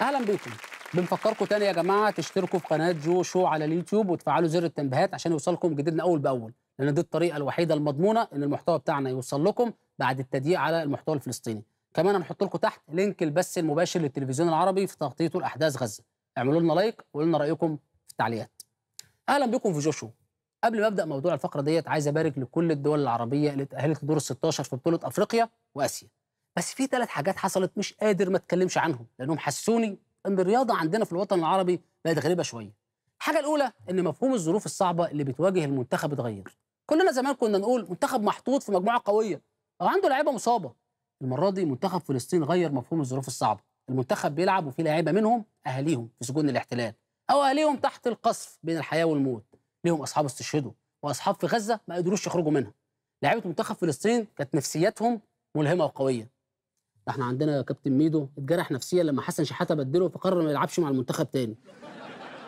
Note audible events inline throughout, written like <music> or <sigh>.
اهلا بيكم بنفكركم تاني يا جماعه تشتركوا في قناه جو شو على اليوتيوب وتفعلوا زر التنبيهات عشان يوصلكم جديدنا اول باول لان دي الطريقه الوحيده المضمونه ان المحتوى بتاعنا يوصل لكم بعد التضييق على المحتوى الفلسطيني كمان هنحط لكم تحت لينك البث المباشر للتلفزيون العربي في تغطيته لاحداث غزه اعملوا لنا لايك وقولوا لنا رايكم في التعليقات اهلا بكم في جوشو قبل ما ابدا موضوع الفقره ديت عايز ابارك لكل الدول العربيه اللي اتاهلت لدور ال 16 في بطوله افريقيا واسيا بس في ثلاث حاجات حصلت مش قادر ما اتكلمش عنهم لانهم حسوني ان الرياضه عندنا في الوطن العربي بقت غريبه شويه الحاجه الاولى ان مفهوم الظروف الصعبه اللي بتواجه المنتخب اتغير كلنا زمان كنا نقول منتخب محطوط في مجموعه قويه او عنده لعيبه مصابه المره دي منتخب فلسطين غير مفهوم الظروف الصعبه المنتخب بيلعب وفي لعيبه منهم اهاليهم في سجون الاحتلال او اهاليهم تحت القصف بين الحياه والموت ليهم اصحاب استشهدوا واصحاب في غزه ما قدروش يخرجوا منها لعيبه منتخب فلسطين كانت نفسياتهم ملهمه وقويه احنا عندنا كابتن ميدو اتجرح نفسيا لما حسن شحاته بدله فقرر ما يلعبش مع المنتخب تاني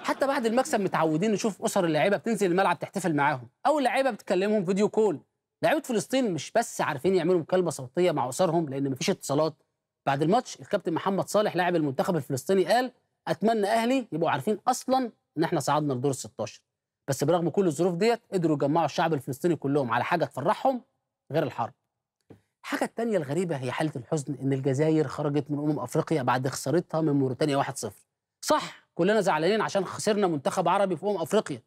حتى بعد المكسب متعودين نشوف اسر اللعيبه بتنزل الملعب تحتفل معاهم او اللعيبه بتكلمهم فيديو كول لعيبه فلسطين مش بس عارفين يعملوا مكالمه صوتيه مع اسرهم لان مفيش اتصالات بعد الماتش الكابتن محمد صالح لاعب المنتخب الفلسطيني قال اتمنى اهلي يبقوا عارفين اصلا ان احنا صعدنا لدور ال 16 بس برغم كل الظروف ديت قدروا يجمعوا الشعب الفلسطيني كلهم على حاجه تفرحهم غير الحرب الحاجة التانية الغريبة هي حالة الحزن إن الجزائر خرجت من أمم أفريقيا بعد خسارتها من موريتانيا 1-0 صح كلنا زعلانين عشان خسرنا منتخب عربي في أمم أفريقيا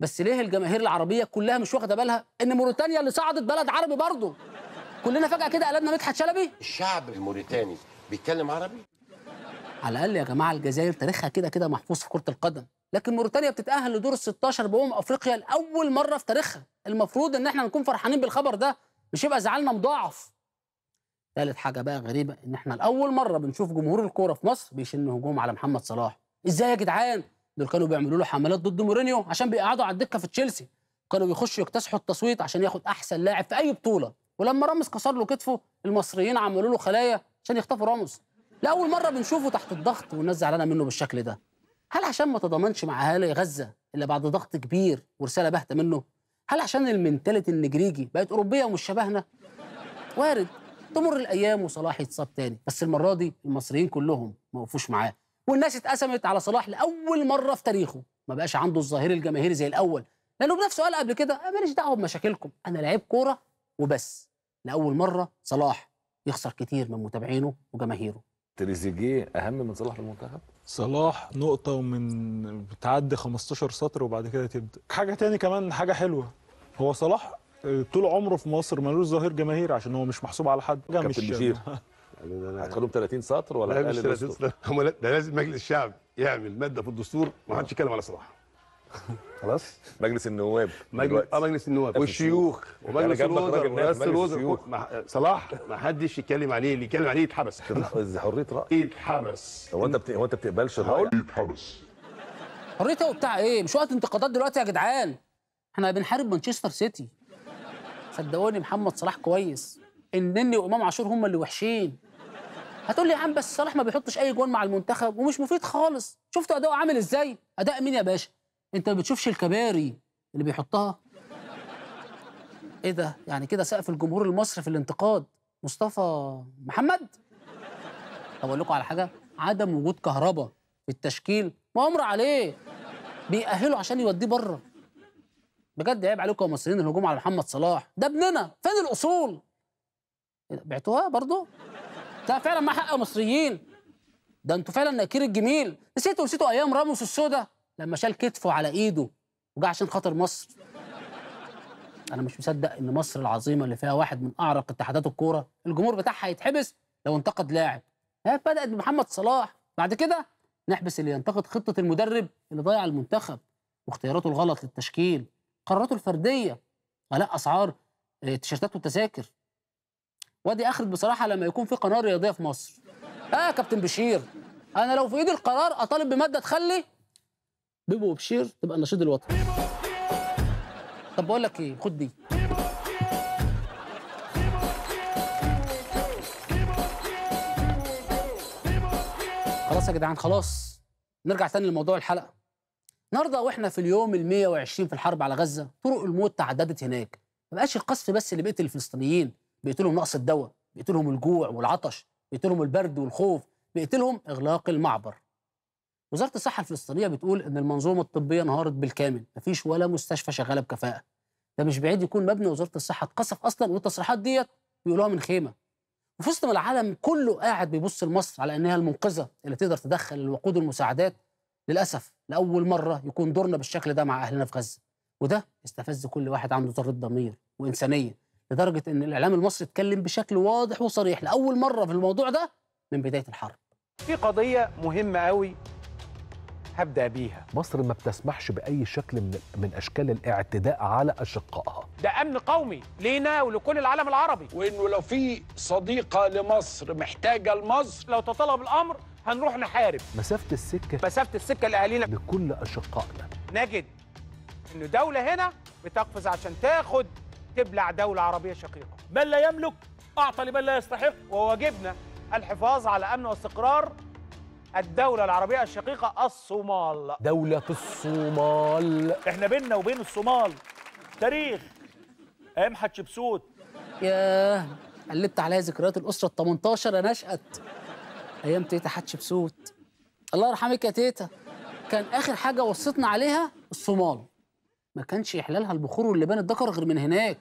بس ليه الجماهير العربية كلها مش واخدة بالها إن موريتانيا اللي صعدت بلد عربي برضه كلنا فجأة كده قلبنا مدحت شلبي الشعب الموريتاني بيتكلم عربي على الأقل يا جماعة الجزائر تاريخها كده كده محفوظ في كرة القدم لكن موريتانيا بتتأهل لدور ال 16 بأمم أفريقيا لأول مرة في تاريخها المفروض إن إحنا نكون فرحانين بالخبر ده مش يبقى زعلنا مضاعف ثالث حاجه بقى غريبه ان احنا لاول مره بنشوف جمهور الكوره في مصر بيشن هجوم على محمد صلاح ازاي يا جدعان دول كانوا بيعملوا له حملات ضد مورينيو عشان بيقعدوا على الدكه في تشيلسي كانوا بيخشوا يكتسحوا التصويت عشان ياخد احسن لاعب في اي بطوله ولما راموس كسر له كتفه المصريين عملوا له خلايا عشان يخطفوا راموس لاول مره بنشوفه تحت الضغط والناس زعلانه منه بالشكل ده هل عشان ما تضامنش مع اهالي غزه اللي بعد ضغط كبير ورساله باهته منه هل عشان المنتاليتي النجريجي بقت اوروبيه ومش شبهنا وارد تمر الايام وصلاح يتصاب تاني بس المره دي المصريين كلهم ما وقفوش معاه والناس اتقسمت على صلاح لاول مره في تاريخه ما بقاش عنده الظهير الجماهيري زي الاول لانه بنفسه قال قبل كده آه، ماليش دعوه بمشاكلكم انا لعيب كوره وبس لاول مره صلاح يخسر كتير من متابعينه وجماهيره تريزيجيه اهم من صلاح المنتخب صلاح نقطه ومن بتعدي 15 سطر وبعد كده تبدا حاجه تاني كمان حاجه حلوه هو صلاح آه، طول عمره في مصر ملوش ظهير جماهير عشان هو مش محسوب على حد كابتن بشير <laughs> هتاخدهم 30 سطر ولا اقل 30 ده لازم مجلس الشعب يعمل ماده في الدستور ما حدش يتكلم على صلاح خلاص مجلس النواب مجلس اه مجلس النواب والشيوخ ومجلس يعني الوزراء ومجلس الوزراء صلاح ما حدش يتكلم عليه اللي يتكلم عليه يتحبس <laughs> حريه راي يتحبس هو انت هو انت بتقبلش الراي يتحبس حريه وبتاع ايه مش وقت انتقادات دلوقتي يا جدعان احنا بنحارب مانشستر سيتي صدقوني محمد صلاح كويس النني وامام عاشور هم اللي وحشين هتقول لي يا عم بس صلاح ما بيحطش اي جوان مع المنتخب ومش مفيد خالص شفت اداؤه عامل ازاي اداء مين يا باشا انت ما بتشوفش الكباري اللي بيحطها ايه ده يعني كده سقف الجمهور المصري في الانتقاد مصطفى محمد طب اقول لكم على حاجه عدم وجود كهرباء في التشكيل ما امر عليه بيأهله عشان يوديه بره بجد عيب عليكم يا مصريين الهجوم على محمد صلاح ده ابننا فين الاصول إيه بعتوها برضو ده فعلا ما حق مصريين ده انتوا فعلا نكير الجميل نسيتوا نسيتوا ايام راموس السودا لما شال كتفه على ايده وجا عشان خاطر مصر انا مش مصدق ان مصر العظيمه اللي فيها واحد من اعرق اتحادات الكوره الجمهور بتاعها هيتحبس لو انتقد لاعب ها بدات بمحمد صلاح بعد كده نحبس اللي ينتقد خطه المدرب اللي ضيع المنتخب واختياراته الغلط للتشكيل قراراته الفرديه غلاء اسعار آه، التيشيرتات والتذاكر وادي اخرت بصراحه لما يكون في قناه رياضيه في مصر اه كابتن بشير انا لو في ايدي القرار اطالب بماده تخلي بيبو وبشير تبقى النشيد الوطني طب بقول لك ايه خد دي خلاص يا جدعان خلاص نرجع تاني لموضوع الحلقه النهارده واحنا في اليوم ال 120 في الحرب على غزه طرق الموت تعددت هناك ما بقاش القصف بس اللي بيقتل الفلسطينيين بيقتلهم نقص الدواء بيقتلهم الجوع والعطش بيقتلهم البرد والخوف بيقتلهم اغلاق المعبر وزاره الصحه الفلسطينيه بتقول ان المنظومه الطبيه انهارت بالكامل مفيش ولا مستشفى شغاله بكفاءه ده مش بعيد يكون مبنى وزاره الصحه اتقصف اصلا والتصريحات ديت بيقولوها من خيمه وفي وسط ما العالم كله قاعد بيبص لمصر على انها المنقذه اللي تقدر تدخل الوقود والمساعدات للاسف لاول مره يكون دورنا بالشكل ده مع اهلنا في غزه وده استفز كل واحد عنده ذره ضمير وانسانيه لدرجه ان الاعلام المصري اتكلم بشكل واضح وصريح لاول مره في الموضوع ده من بدايه الحرب في قضيه مهمه قوي هبدا بيها مصر ما بتسمحش باي شكل من, من اشكال الاعتداء على اشقائها ده امن قومي لينا ولكل العالم العربي وانه لو في صديقه لمصر محتاجه لمصر لو تطلب الامر هنروح نحارب مسافه السكه مسافه السكه لاهالينا لكل اشقائنا نجد ان دوله هنا بتقفز عشان تاخد تبلع دوله عربيه شقيقه من لا يملك اعطى لمن لا يستحق وواجبنا الحفاظ على امن واستقرار الدولة العربية الشقيقة الصومال دولة الصومال احنا بيننا وبين الصومال تاريخ ايام حتشبسوت ياه قلبت عليها ذكريات الأسرة ال 18 نشأت ايام تيتا حتشبسوت الله يرحمك يا تيتا كان اخر حاجه وصيتنا عليها الصومال ما كانش يحللها البخور واللبان الذكر غير من هناك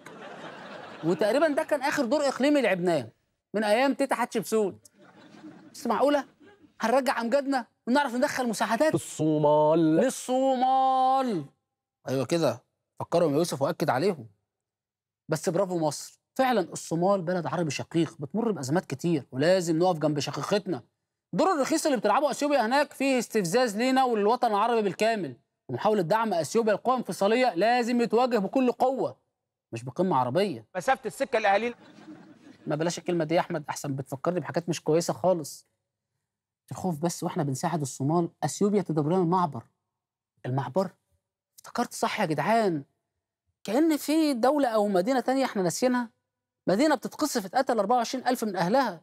وتقريبا ده كان اخر دور اقليمي لعبناه من ايام تيتا حتشبسوت بس معقوله هنرجع امجادنا ونعرف ندخل مساعدات الصومال للصومال ايوه كده فكرهم يا يوسف واكد عليهم بس برافو مصر فعلا الصومال بلد عربي شقيق بتمر بازمات كتير ولازم نقف جنب شقيقتنا الدور الرخيص اللي بتلعبه اثيوبيا هناك فيه استفزاز لينا وللوطن العربي بالكامل ومحاوله دعم اثيوبيا لقوى انفصاليه لازم يتواجه بكل قوه مش بقمه عربيه مسافه السكه الاهاليل ما بلاش الكلمه دي يا احمد احسن بتفكرني بحاجات مش كويسه خالص الخوف بس واحنا بنساعد الصومال اثيوبيا تدبر لنا المعبر المعبر افتكرت صح يا جدعان كان في دوله او مدينه تانية احنا ناسيينها مدينه بتتقصف اتقتل 24000 من اهلها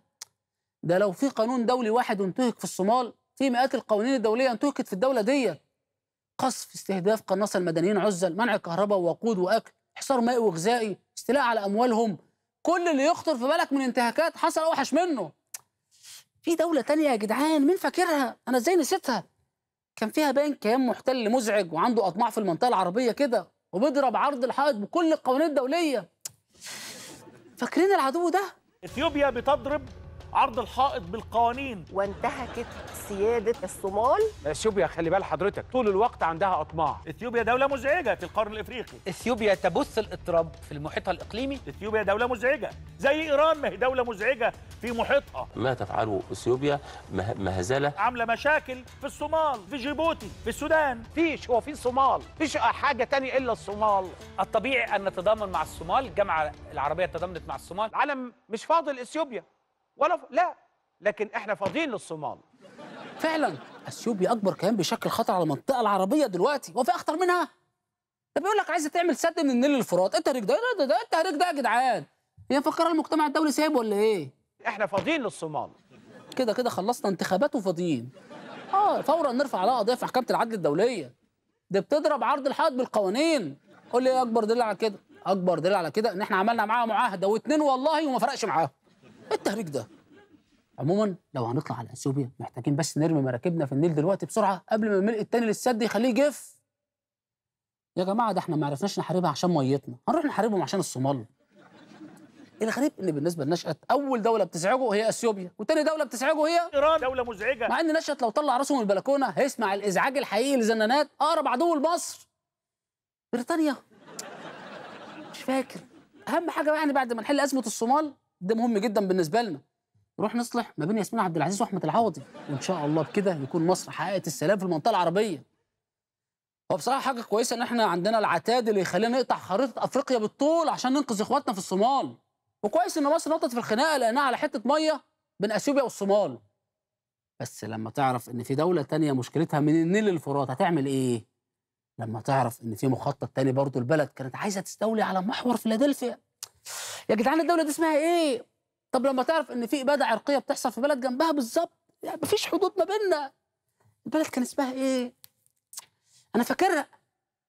ده لو في قانون دولي واحد انتهك في الصومال في مئات القوانين الدوليه انتهكت في الدوله ديت قصف استهداف قناصه المدنيين عزل منع كهرباء ووقود واكل حصار مائي وغذائي استيلاء على اموالهم كل اللي يخطر في بالك من انتهاكات حصل اوحش منه في دولة تانية يا جدعان مين فاكرها؟ أنا إزاي نسيتها؟ كان فيها باين كيان محتل مزعج وعنده أطماع في المنطقة العربية كده وبيضرب عرض الحائط بكل القوانين الدولية فاكرين العدو ده؟ اثيوبيا بتضرب عرض الحائط بالقوانين وانتهكت سياده الصومال اثيوبيا خلي بال حضرتك طول الوقت عندها اطماع اثيوبيا دوله مزعجه في القرن الافريقي اثيوبيا تبث الاضطراب في محيطها الاقليمي اثيوبيا دوله مزعجه زي ايران ما هي دوله مزعجه في محيطها ما تفعله اثيوبيا مهزله عامله مشاكل في الصومال في جيبوتي في السودان فيش هو في صومال فيش حاجه تانية الا الصومال الطبيعي ان نتضامن مع الصومال الجامعه العربيه تضامنت مع الصومال العالم مش فاضل اثيوبيا ولا ف... لا لكن احنا فاضيين للصومال فعلا اثيوبيا اكبر كيان بيشكل خطر على المنطقه العربيه دلوقتي وفي اخطر منها ده بيقول لك عايز تعمل سد من النيل للفرات إيه التهريج ده إيه ده ده إيه التهريج ده يا جدعان هي مفكره المجتمع الدولي سايب ولا ايه احنا فاضيين للصومال كده كده خلصنا انتخابات وفاضيين اه فورا نرفع عليها قضيه في محكمه العدل الدوليه دي بتضرب عرض الحائط بالقوانين قول لي ايه اكبر دليل على كده اكبر دليل على كده ان احنا عملنا معاها معاهده واتنين والله وما فرقش معاهم إيه التهريج ده عموما لو هنطلع على اثيوبيا محتاجين بس نرمي مراكبنا في النيل دلوقتي بسرعه قبل ما الملء التاني للسد يخليه جف يا جماعه ده احنا ما عرفناش نحاربها عشان ميتنا هنروح نحاربهم عشان الصومال الغريب ان بالنسبه لنشأت اول دوله بتزعجه هي اثيوبيا وتاني دوله بتزعجه هي ايران دوله مزعجه مع ان نشأت لو طلع راسه من البلكونه هيسمع الازعاج الحقيقي لزنانات اقرب عدو لمصر بريطانيا مش فاكر اهم حاجه بقى يعني بعد ما نحل ازمه الصومال ده مهم جدا بالنسبه لنا نروح نصلح ما بين ياسمين عبد العزيز واحمد العوضي وان شاء الله بكده يكون مصر حققت السلام في المنطقه العربيه هو بصراحه حاجه كويسه ان احنا عندنا العتاد اللي يخلينا نقطع خريطه افريقيا بالطول عشان ننقذ اخواتنا في الصومال وكويس ان مصر نطت في الخناقه لانها على حته ميه بين اثيوبيا والصومال بس لما تعرف ان في دوله تانية مشكلتها من النيل للفرات هتعمل ايه لما تعرف ان في مخطط تاني برضه البلد كانت عايزه تستولي على محور فيلادلفيا يا جدعان الدوله دي اسمها ايه طب لما تعرف ان في اباده عرقيه بتحصل في بلد جنبها بالظبط يعني مفيش حدود ما بيننا البلد كان اسمها ايه انا فاكرها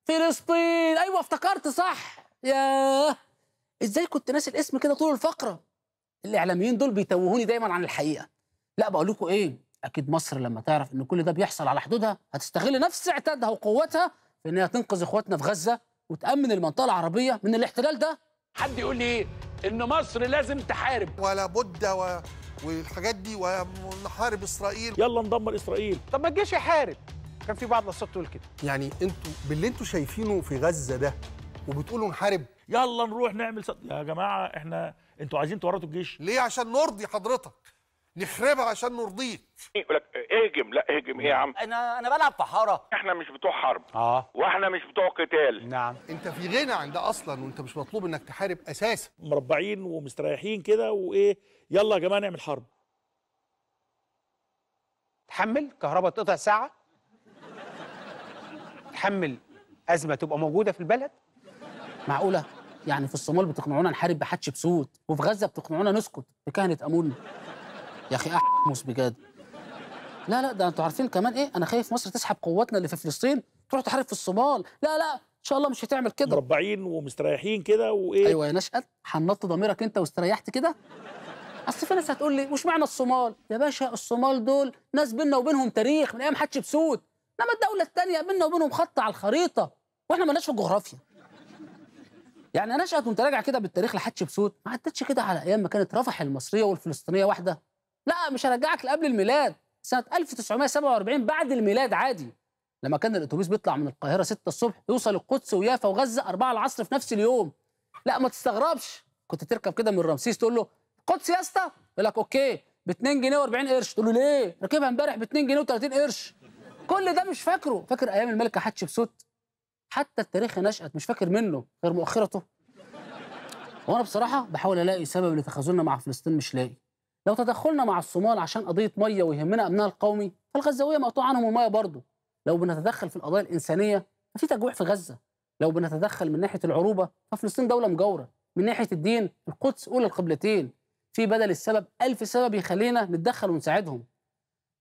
فلسطين ايوه افتكرت صح يا ازاي كنت ناسي الاسم كده طول الفقره الاعلاميين دول بيتوهوني دايما عن الحقيقه لا بقول لكم ايه اكيد مصر لما تعرف ان كل ده بيحصل على حدودها هتستغل نفس اعتادها وقوتها في انها تنقذ اخواتنا في غزه وتامن المنطقه العربيه من الاحتلال ده حد يقول لي ايه ان مصر لازم تحارب ولا بد و... والحاجات دي ونحارب اسرائيل يلا ندمر اسرائيل طب ما الجيش يحارب كان في بعض الاصوات تقول كده يعني انتوا باللي انتوا شايفينه في غزه ده وبتقولوا نحارب يلا نروح نعمل صد... يا جماعه احنا انتوا عايزين تورطوا الجيش ليه عشان نرضي حضرتك نخربها عشان نرضيك يقول إيه، لك اهجم لا اهجم ايه يا عم انا انا بلعب طحاره احنا مش بتوع حرب اه واحنا مش بتوع قتال نعم انت في غنى عن ده اصلا وانت مش مطلوب انك تحارب اساسا مربعين ومستريحين كده وايه يلا يا جماعه نعمل حرب تحمل كهرباء تقطع ساعه تحمل ازمه تبقى موجوده في البلد معقوله يعني في الصومال بتقنعونا نحارب بحدش بصوت وفي غزه بتقنعونا نسكت بكهنه امون يا اخي احمس بجد لا لا ده انتوا عارفين كمان ايه انا خايف مصر تسحب قواتنا اللي في فلسطين تروح تحارب في الصومال لا لا ان شاء الله مش هتعمل كده مربعين ومستريحين كده وايه ايوه يا نشأت حنطت ضميرك انت واستريحت كده اصل في ناس هتقول لي مش معنى الصومال يا باشا الصومال دول ناس بينا وبينهم تاريخ من ايام حتشبسوت انما الدوله الثانيه بينا وبينهم خط على الخريطه واحنا مالناش في الجغرافيا يعني نشأت وانت راجع كده بالتاريخ لحتشبسوت ما عدتش كده على ايام ما كانت رفح المصريه والفلسطينيه واحده لا مش هرجعك لقبل الميلاد سنه 1947 بعد الميلاد عادي لما كان الاتوبيس بيطلع من القاهره 6 الصبح يوصل القدس ويافا وغزه 4 العصر في نفس اليوم لا ما تستغربش كنت تركب كده من رمسيس تقول له القدس يا اسطى يقول لك اوكي ب 2 جنيه و40 قرش تقول له ليه راكبها امبارح ب 2 جنيه و30 قرش كل ده مش فاكره فاكر ايام الملكه حتشبسوت حتى التاريخ نشأت مش فاكر منه غير مؤخرته وانا بصراحه بحاول الاقي سبب لتخاذلنا مع فلسطين مش لاقي لو تدخلنا مع الصومال عشان قضيه ميه ويهمنا امنها القومي فالغزاويه مقطوع عنهم الميه برضه لو بنتدخل في القضايا الانسانيه ففي تجويع في غزه لو بنتدخل من ناحيه العروبه ففلسطين دوله مجاوره من ناحيه الدين القدس اولى القبلتين في بدل السبب ألف سبب يخلينا نتدخل ونساعدهم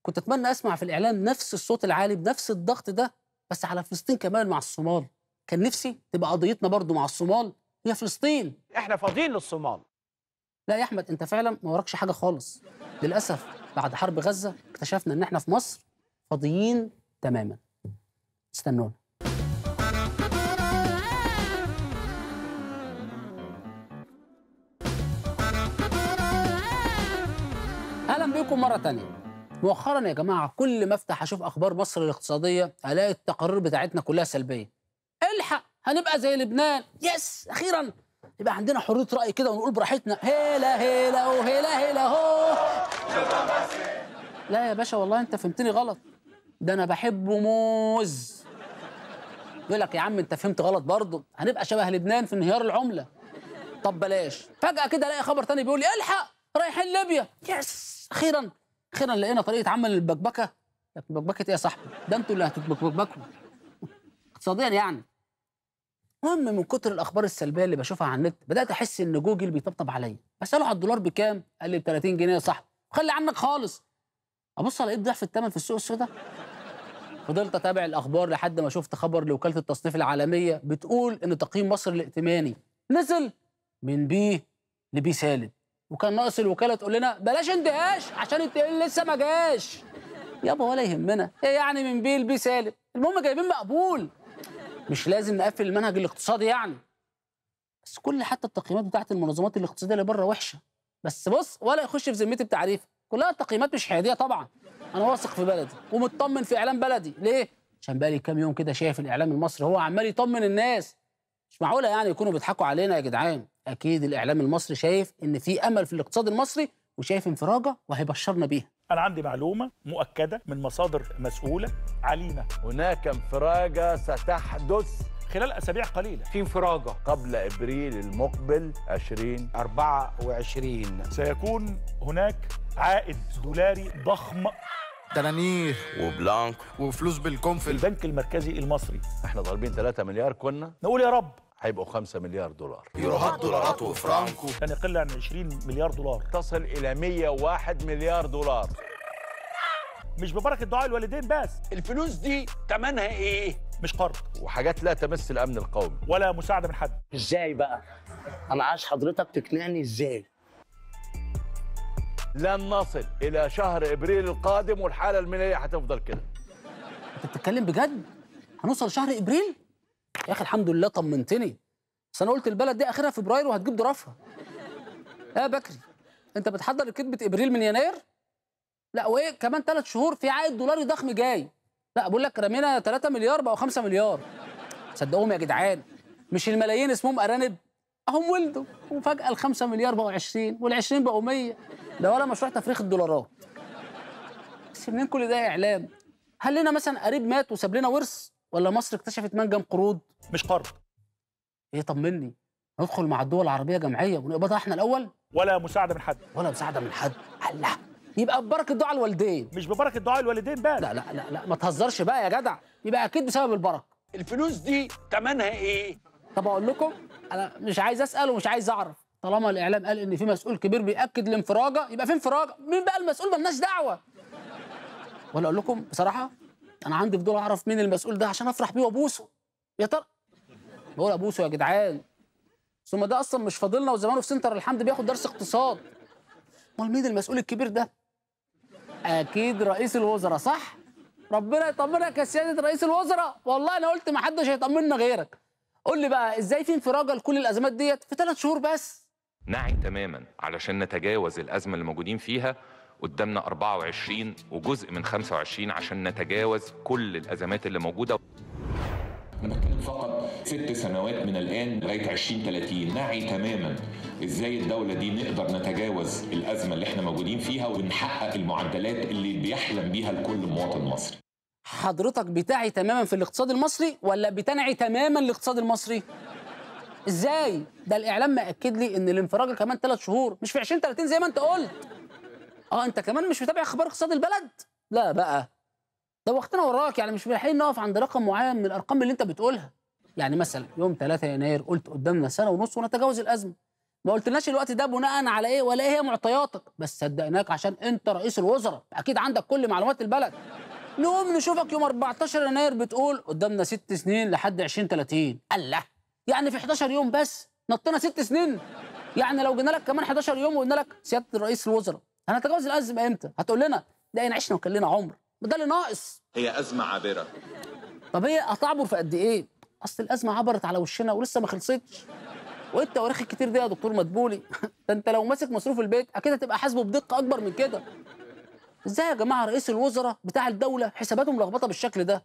كنت اتمنى اسمع في الاعلام نفس الصوت العالي بنفس الضغط ده بس على فلسطين كمان مع الصومال كان نفسي تبقى قضيتنا برضه مع الصومال هي فلسطين احنا فاضيين للصومال لا يا احمد انت فعلا ما وراكش حاجه خالص للاسف بعد حرب غزه اكتشفنا ان احنا في مصر فاضيين تماما استنونا اهلا بكم مره تانية مؤخرا يا جماعه كل ما افتح اشوف اخبار مصر الاقتصاديه الاقي التقارير بتاعتنا كلها سلبيه الحق هنبقى زي لبنان يس اخيرا يبقى عندنا حريه راي كده ونقول براحتنا هيلا هيلا وهيلا هيلا هو لا يا باشا والله انت فهمتني غلط ده انا بحبه موز يقول لك يا عم انت فهمت غلط برضه هنبقى شبه لبنان في انهيار العمله طب بلاش فجاه كده الاقي خبر تاني بيقول لي الحق رايحين ليبيا يس اخيرا اخيرا لقينا طريقه عمل البكبكه بكبكه ايه يا صاحبي ده انتوا اللي هتبكبكوا اقتصاديا يعني المهم من كتر الاخبار السلبيه اللي بشوفها على النت بدات احس ان جوجل بيطبطب عليا بساله على الدولار بكام قال لي ب 30 جنيه يا صاحبي خلي عنك خالص ابص الاقيه ضعف الثمن في السوق السوداء فضلت اتابع الاخبار لحد ما شفت خبر لوكاله التصنيف العالميه بتقول ان تقييم مصر الائتماني نزل من بي لبي سالب وكان ناقص الوكاله تقول لنا بلاش اندهاش عشان التقييم لسه ما جاش يابا ولا يهمنا ايه يعني من بي لبي سالب المهم جايبين مقبول مش لازم نقفل المنهج الاقتصادي يعني بس كل حتى التقييمات بتاعت المنظمات الاقتصاديه اللي بره وحشه بس بص ولا يخش في ذمتي بتعريف كلها تقييمات مش حياديه طبعا انا واثق في بلدي ومطمن في اعلام بلدي ليه عشان بقالي كام يوم كده شايف الاعلام المصري هو عمال يطمن الناس مش معقوله يعني يكونوا بيضحكوا علينا يا جدعان اكيد الاعلام المصري شايف ان في امل في الاقتصاد المصري وشايف انفراجه وهيبشرنا بيها أنا عندي معلومة مؤكدة من مصادر مسؤولة علينا هناك انفراجة ستحدث خلال أسابيع قليلة في انفراجة قبل إبريل المقبل 2024 سيكون هناك عائد دولاري ضخم تنانير وبلانك وفلوس بالكونفل البنك المركزي المصري احنا ضاربين 3 مليار كنا نقول يا رب هيبقوا 5 مليار دولار يوروهات دولارات وفرانكو كان يعني يقل عن 20 مليار دولار تصل الى 101 مليار دولار مش ببركه دعاء الوالدين بس الفلوس دي ثمنها ايه مش قرض وحاجات لا تمس الامن القومي ولا مساعده من حد ازاي بقى انا عايز حضرتك تقنعني ازاي لن نصل الى شهر ابريل القادم والحاله الماليه هتفضل كده انت بتتكلم بجد هنوصل شهر ابريل يا اخي الحمد لله طمنتني بس انا قلت البلد دي اخرها فبراير وهتجيب ضرافها يا بكري انت بتحضر لكتبه ابريل من يناير لا وايه كمان ثلاث شهور في عائد دولاري ضخم جاي لا بقول لك رمينا 3 مليار بقوا 5 مليار صدقوهم يا جدعان مش الملايين اسمهم ارانب هم ولدوا وفجاه ال 5 مليار بقوا 20 وال 20 بقوا 100 ده ولا مشروع تفريخ الدولارات بس منين كل ده اعلام هل لنا مثلا قريب مات وساب لنا ورث ولا مصر اكتشفت منجم قروض مش قرض ايه طمني ندخل مع الدول العربيه جمعيه ونقبضها احنا الاول ولا مساعده من حد ولا مساعده من حد الله يبقى ببركه دعاء الوالدين مش ببركه دعاء الوالدين بقى لا لا لا, لا ما تهزرش بقى يا جدع يبقى اكيد بسبب البركه الفلوس دي ثمنها ايه طب اقول لكم انا مش عايز اسال ومش عايز اعرف طالما الاعلام قال ان في مسؤول كبير بياكد الانفراجه يبقى في انفراجه مين بقى المسؤول ملناش دعوه ولا اقول لكم بصراحه انا عندي فضول اعرف مين المسؤول ده عشان افرح بيه وابوسه يا ترى بقول ابوسه يا جدعان ثم ده اصلا مش فاضلنا وزمانه في سنتر الحمد بياخد درس اقتصاد امال مين المسؤول الكبير ده اكيد رئيس الوزراء صح ربنا يطمنك يا سياده رئيس الوزراء والله انا قلت ما حدش هيطمنا غيرك قول لي بقى ازاي في انفراجه لكل الازمات ديت في ثلاث شهور بس نعي تماما علشان نتجاوز الازمه اللي موجودين فيها قدامنا 24 وجزء من 25 عشان نتجاوز كل الأزمات اللي موجودة أنا بتكلم فقط ست سنوات من الآن لغاية 2030 نعي تماما إزاي الدولة دي نقدر نتجاوز الأزمة اللي إحنا موجودين فيها ونحقق المعدلات اللي بيحلم بيها الكل مواطن مصري حضرتك بتاعي تماما في الاقتصاد المصري ولا بتنعي تماما الاقتصاد المصري؟ ازاي؟ ده الاعلام مأكد لي ان الانفراج كمان ثلاث شهور مش في 20 30 زي ما انت قلت اه انت كمان مش متابع اخبار اقتصاد البلد لا بقى ده وقتنا وراك يعني مش ملحقين نقف عند رقم معين من الارقام اللي انت بتقولها يعني مثلا يوم 3 يناير قلت قدامنا سنه ونص ونتجاوز الازمه ما قلتلناش الوقت ده بناء على ايه ولا ايه هي معطياتك بس صدقناك عشان انت رئيس الوزراء اكيد عندك كل معلومات البلد نقوم نشوفك يوم 14 يناير بتقول قدامنا ست سنين لحد 2030 الله يعني في 11 يوم بس نطينا ست سنين يعني لو جينا لك كمان 11 يوم وقلنا لك سياده رئيس الوزراء هنتجاوز الازمه امتى؟ هتقول لنا ده احنا عشنا وكان لنا عمر ما ده اللي ناقص هي ازمه عابره طب هي هتعبر في قد ايه؟ اصل الازمه عبرت على وشنا ولسه ما خلصتش وايه التواريخ الكتير دي يا دكتور مدبولي؟ <laughs> ده انت لو ماسك مصروف البيت اكيد هتبقى حاسبه بدقه اكبر من كده ازاي يا جماعه رئيس الوزراء بتاع الدوله حساباته ملخبطه بالشكل ده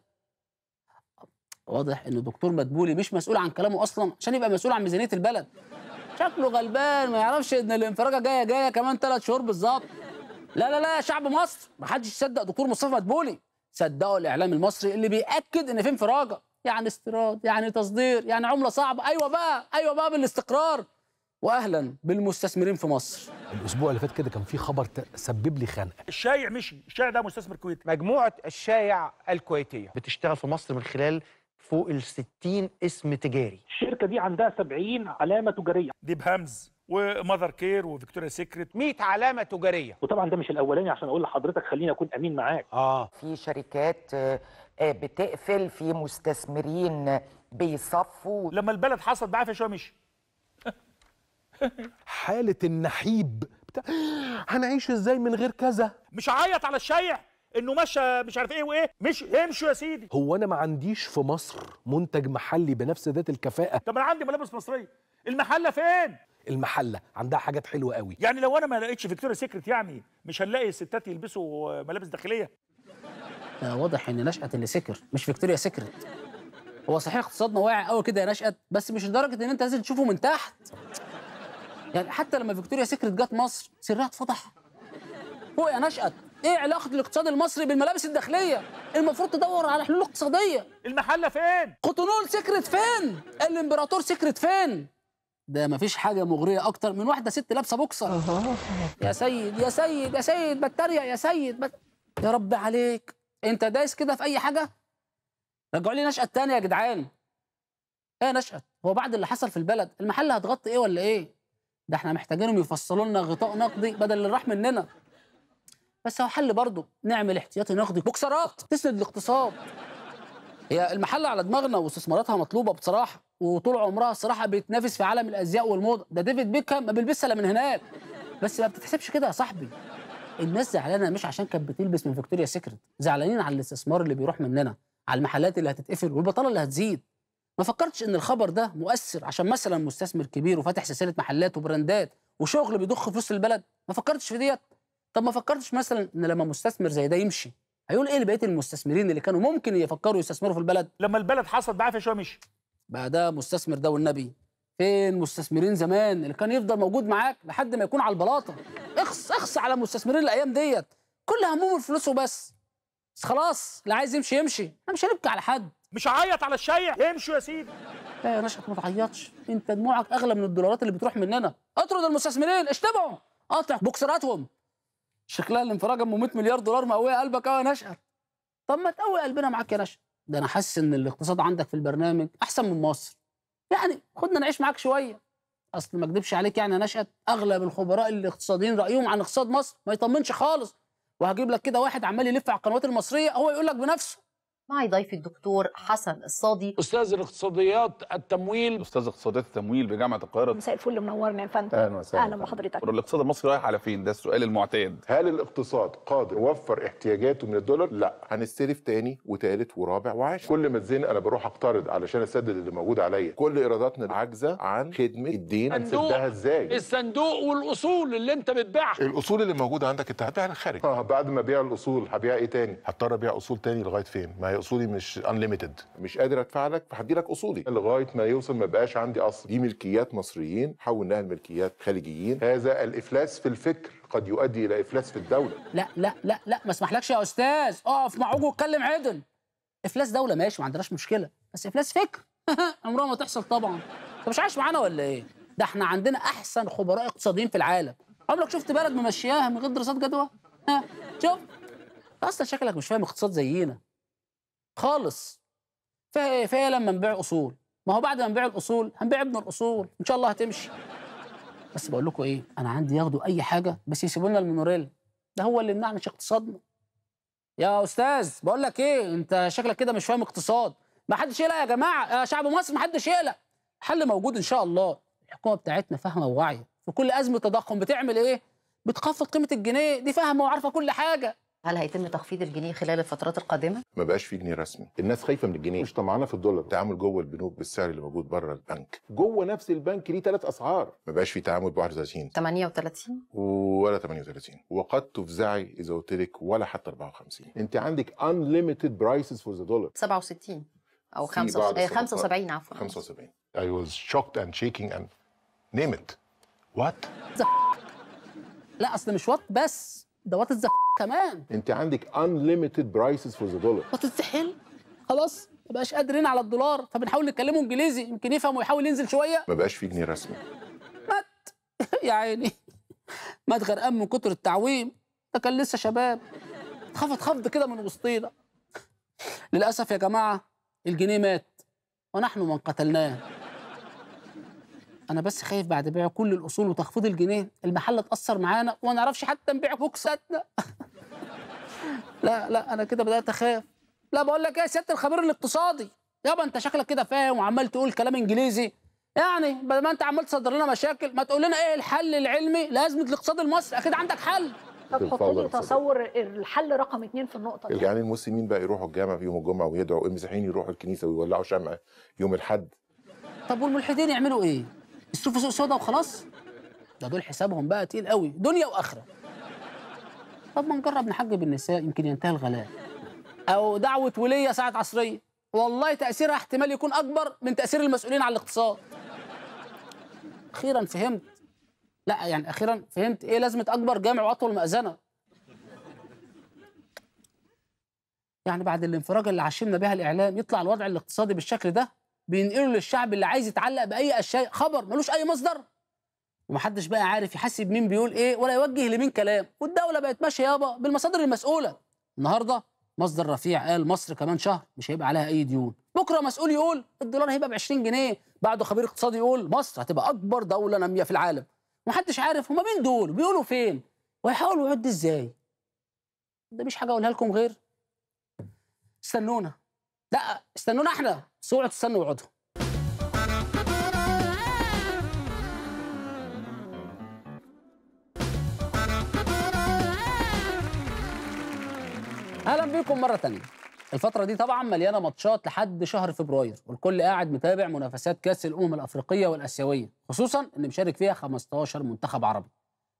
واضح ان دكتور مدبولي مش مسؤول عن كلامه اصلا عشان يبقى مسؤول عن ميزانيه البلد شكله غلبان ما يعرفش ان الانفراجه جايه جايه كمان ثلاث شهور بالظبط لا لا لا يا شعب مصر ما حدش يصدق دكتور مصطفى مدبولي صدقوا الاعلام المصري اللي بياكد ان في انفراجه يعني استيراد يعني تصدير يعني عمله صعبه ايوه بقى ايوه بقى بالاستقرار واهلا بالمستثمرين في مصر الاسبوع اللي فات كده كان في خبر سبب لي خنقه الشايع مشي الشايع ده مستثمر كويتي مجموعه الشايع الكويتيه بتشتغل في مصر من خلال فوق ال 60 اسم تجاري الشركه دي عندها 70 علامه تجاريه دي بهمز وماذر كير وفيكتوريا سيكريت 100 علامه تجاريه وطبعا ده مش الاولاني عشان اقول لحضرتك خليني اكون امين معاك اه في شركات آه، آه، بتقفل في مستثمرين بيصفوا لما البلد حصلت بعافيه شويه مشي <laughs> حاله النحيب بتاع هنعيش ازاي من غير كذا مش عيط على الشيع انه مشى مش عارف ايه وايه مش امشوا يا سيدي هو انا ما عنديش في مصر منتج محلي بنفس ذات الكفاءه طب انا عندي ملابس مصريه المحله فين المحله عندها حاجات حلوه قوي يعني لو انا ما لقيتش فيكتوريا سيكريت يعني مش هنلاقي الستات يلبسوا ملابس داخليه واضح ان نشاه اللي سكر مش فيكتوريا سيكريت هو صحيح اقتصادنا واقع قوي كده يا نشأت بس مش لدرجه ان انت لازم تشوفه من تحت يعني حتى لما فيكتوريا سيكريت جت مصر سرها اتفضح فوق يا نشأت ايه علاقه الاقتصاد المصري بالملابس الداخليه المفروض تدور على حلول اقتصاديه المحله فين قطنول سكرت فين الامبراطور سكرت فين ده مفيش حاجة مغرية أكتر من واحدة ست لابسة بوكسر يا سيد يا سيد يا سيد بتريق يا سيد بت... يا رب عليك أنت دايس كده في أي حاجة؟ رجعوا لي نشأة تانية يا جدعان إيه نشأة؟ هو بعد اللي حصل في البلد المحل هتغطي إيه ولا إيه؟ ده إحنا محتاجينهم يفصلوا لنا غطاء نقدي بدل اللي راح مننا بس هو حل برضه نعمل احتياطي نقدي بوكسرات تسند الاقتصاد هي المحل على دماغنا واستثماراتها مطلوبه بصراحه وطول عمرها الصراحه بتنافس في عالم الازياء والموضه ده ديفيد بيكهام ما بيلبسها الا من هناك بس ما بتتحسبش كده يا صاحبي الناس زعلانه مش عشان كانت بتلبس من فيكتوريا سيكريت زعلانين على الاستثمار اللي بيروح مننا على المحلات اللي هتتقفل والبطاله اللي هتزيد ما فكرتش ان الخبر ده مؤثر عشان مثلا مستثمر كبير وفاتح سلسله محلات وبراندات وشغل بيضخ فلوس البلد ما فكرتش في ديت طب ما فكرتش مثلا ان لما مستثمر زي ده يمشي هيقول ايه لبقيه المستثمرين اللي كانوا ممكن يفكروا يستثمروا في البلد لما البلد حصل بعافيه شويه مشي بقى ده مستثمر ده والنبي فين مستثمرين زمان اللي كان يفضل موجود معاك لحد ما يكون على البلاطه اخص اخص على المستثمرين الايام ديت كل همهم الفلوس وبس بس خلاص اللي عايز يمشي يمشي انا مش هنبكي على حد مش هعيط على الشيع امشوا يا سيدي لا يا نشأت ما تعيطش انت دموعك اغلى من الدولارات اللي بتروح مننا اطرد المستثمرين اشتبعوا قطع بوكسراتهم شكلها الانفراجه ام 100 مليار دولار مقويه قلبك قوي يا نشأت طب ما تقوي قلبنا معاك يا نشأت ده انا حاسس ان الاقتصاد عندك في البرنامج احسن من مصر يعني خدنا نعيش معاك شويه اصل ما اكدبش عليك يعني نشأت اغلب الخبراء الاقتصاديين رايهم عن اقتصاد مصر ما يطمنش خالص وهجيب لك كده واحد عمال يلف على القنوات المصريه هو يقول لك بنفسه معي ضيفي الدكتور حسن الصادي استاذ الاقتصاديات التمويل استاذ اقتصاديات التمويل بجامعه القاهره مساء الفل منورنا يا فندم اهلا وسهلا اهلا بحضرتك الاقتصاد المصري رايح على فين ده السؤال المعتاد هل الاقتصاد قادر يوفر احتياجاته من الدولار لا هنستلف تاني وتالت ورابع وعاشر كل ما تزن انا بروح اقترض علشان اسدد اللي موجود عليا كل ايراداتنا عاجزه عن خدمه الدين هنسدها ازاي الصندوق والاصول اللي انت بتبيعها الاصول اللي موجوده عندك انت هتبيعها للخارج اه بعد ما ابيع الاصول هبيع ايه تاني هضطر ابيع اصول تاني لغايه فين ما هي اصولي مش انليميتد مش قادر ادفع لك فهدي لك اصولي لغايه ما يوصل ما بقاش عندي اصل دي ملكيات مصريين حولناها لملكيات خليجيين هذا الافلاس في الفكر قد يؤدي الى افلاس في الدوله لا لا لا لا ما اسمحلكش يا استاذ اقف مع واتكلم عدل افلاس دوله ماشي ما عندناش مشكله بس افلاس فكر <laughs> عمرها ما تحصل طبعا انت مش عايش معانا ولا ايه ده احنا عندنا احسن خبراء اقتصاديين في العالم عمرك شفت بلد ممشياها من غير دراسات جدوى ها شوف اصلا شكلك مش فاهم اقتصاد زينا خالص فهي, فهي لما نبيع اصول ما هو بعد ما نبيع الاصول هنبيع ابن الاصول ان شاء الله هتمشي بس بقول لكم ايه انا عندي ياخدوا اي حاجه بس يسيبوا لنا المونوريل ده هو اللي منعنا اقتصادنا يا استاذ بقول لك ايه انت شكلك كده مش فاهم اقتصاد ما حدش يقلق يا جماعه يا شعب مصر ما حدش يقلق حل موجود ان شاء الله الحكومه بتاعتنا فاهمه وواعيه في كل ازمه تضخم بتعمل ايه بتخفض قيمه الجنيه دي فاهمه وعارفه كل حاجه هل هيتم تخفيض الجنيه خلال الفترات القادمه؟ ما بقاش في جنيه رسمي، الناس خايفه من الجنيه مش طمعانه في الدولار، التعامل جوه البنوك بالسعر اللي موجود بره البنك، جوه نفس البنك ليه ثلاث اسعار، ما بقاش في تعامل ب 31 38 ولا 38 وقد تفزعي اذا قلت لك ولا حتى 54 انت عندك انليمتد برايسز فور ذا دولار 67 او 75 آه، عفوا 75 I was shocked and shaking and name it what لا اصل مش وات بس ده وات ذا كمان انت عندك انليمتد برايسز فور ذا دولار وات ذا حل خلاص ما بقاش قادرين على الدولار فبنحاول نتكلمه انجليزي يمكن يفهم ويحاول ينزل شويه ما بقاش في جنيه رسمي مات <laughs> يا عيني مات غرقان من كتر التعويم ده كان لسه شباب خفض خفض كده من وسطينا للاسف يا جماعه الجنيه مات ونحن من قتلناه انا بس خايف بعد بيع كل الاصول وتخفيض الجنيه المحل اتاثر معانا وما نعرفش حتى نبيع بوكساتنا <laughs> لا لا انا كده بدات اخاف لا بقول لك ايه يا سياده الخبير الاقتصادي يابا انت شكلك كده فاهم وعمال تقول كلام انجليزي يعني بدل ما انت عمال تصدر لنا مشاكل ما تقول لنا ايه الحل العلمي لازمه الاقتصاد المصري اكيد عندك حل طب حط لي تصور الحل رقم اثنين في النقطه دي يعني المسلمين بقى يروحوا الجامع في يوم الجمعه ويدعوا المسيحيين يروحوا الكنيسه ويولعوا شمعه يوم الحد طب والملحدين يعملوا ايه؟ يصرفوا سوق سودا وخلاص ده دول حسابهم بقى تقيل قوي دنيا واخره طب ما نجرب نحجب النساء يمكن ينتهي الغلاء او دعوه وليه ساعه عصريه والله تاثيرها احتمال يكون اكبر من تاثير المسؤولين على الاقتصاد اخيرا فهمت لا يعني اخيرا فهمت ايه لازمه اكبر جامع واطول مأذنه يعني بعد الانفراج اللي عشمنا بها الاعلام يطلع الوضع الاقتصادي بالشكل ده بينقله للشعب اللي عايز يتعلق باي اشياء خبر ملوش اي مصدر ومحدش بقى عارف يحاسب مين بيقول ايه ولا يوجه لمين كلام والدوله بقت ماشيه يابا بالمصادر المسؤوله النهارده مصدر رفيع قال مصر كمان شهر مش هيبقى عليها اي ديون بكره مسؤول يقول الدولار هيبقى ب 20 جنيه بعده خبير اقتصادي يقول مصر هتبقى اكبر دوله ناميه في العالم ومحدش عارف هما مين دول بيقولوا فين وهيحاولوا يعد ازاي ده مش حاجه اقولها لكم غير استنونا لا استنونا احنا صورة اوعوا تستنوا اهلا بيكم مره تانية الفترة دي طبعا مليانة ماتشات لحد شهر فبراير والكل قاعد متابع منافسات كأس الأمم الأفريقية والآسيوية خصوصا إن مشارك فيها 15 منتخب عربي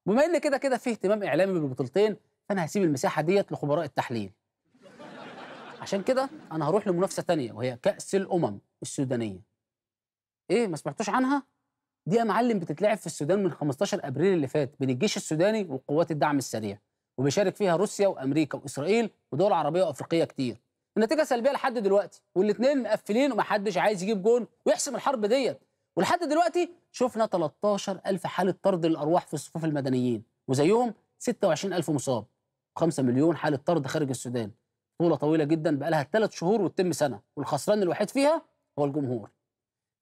بما إن كده كده فيه اهتمام إعلامي بالبطولتين فأنا هسيب المساحة ديت لخبراء التحليل عشان كده انا هروح لمنافسه ثانيه وهي كاس الامم السودانيه ايه ما سمعتوش عنها دي يا معلم بتتلعب في السودان من 15 ابريل اللي فات بين الجيش السوداني وقوات الدعم السريع وبيشارك فيها روسيا وامريكا واسرائيل ودول عربيه وافريقيه كتير النتيجه سلبيه لحد دلوقتي والاثنين مقفلين ومحدش عايز يجيب جون ويحسم الحرب ديت ولحد دلوقتي شفنا 13000 حاله طرد للارواح في صفوف المدنيين وزيهم 26000 مصاب و5 مليون حاله طرد خارج السودان بطوله طويله جدا بقى لها ثلاث شهور وتتم سنه والخسران الوحيد فيها هو الجمهور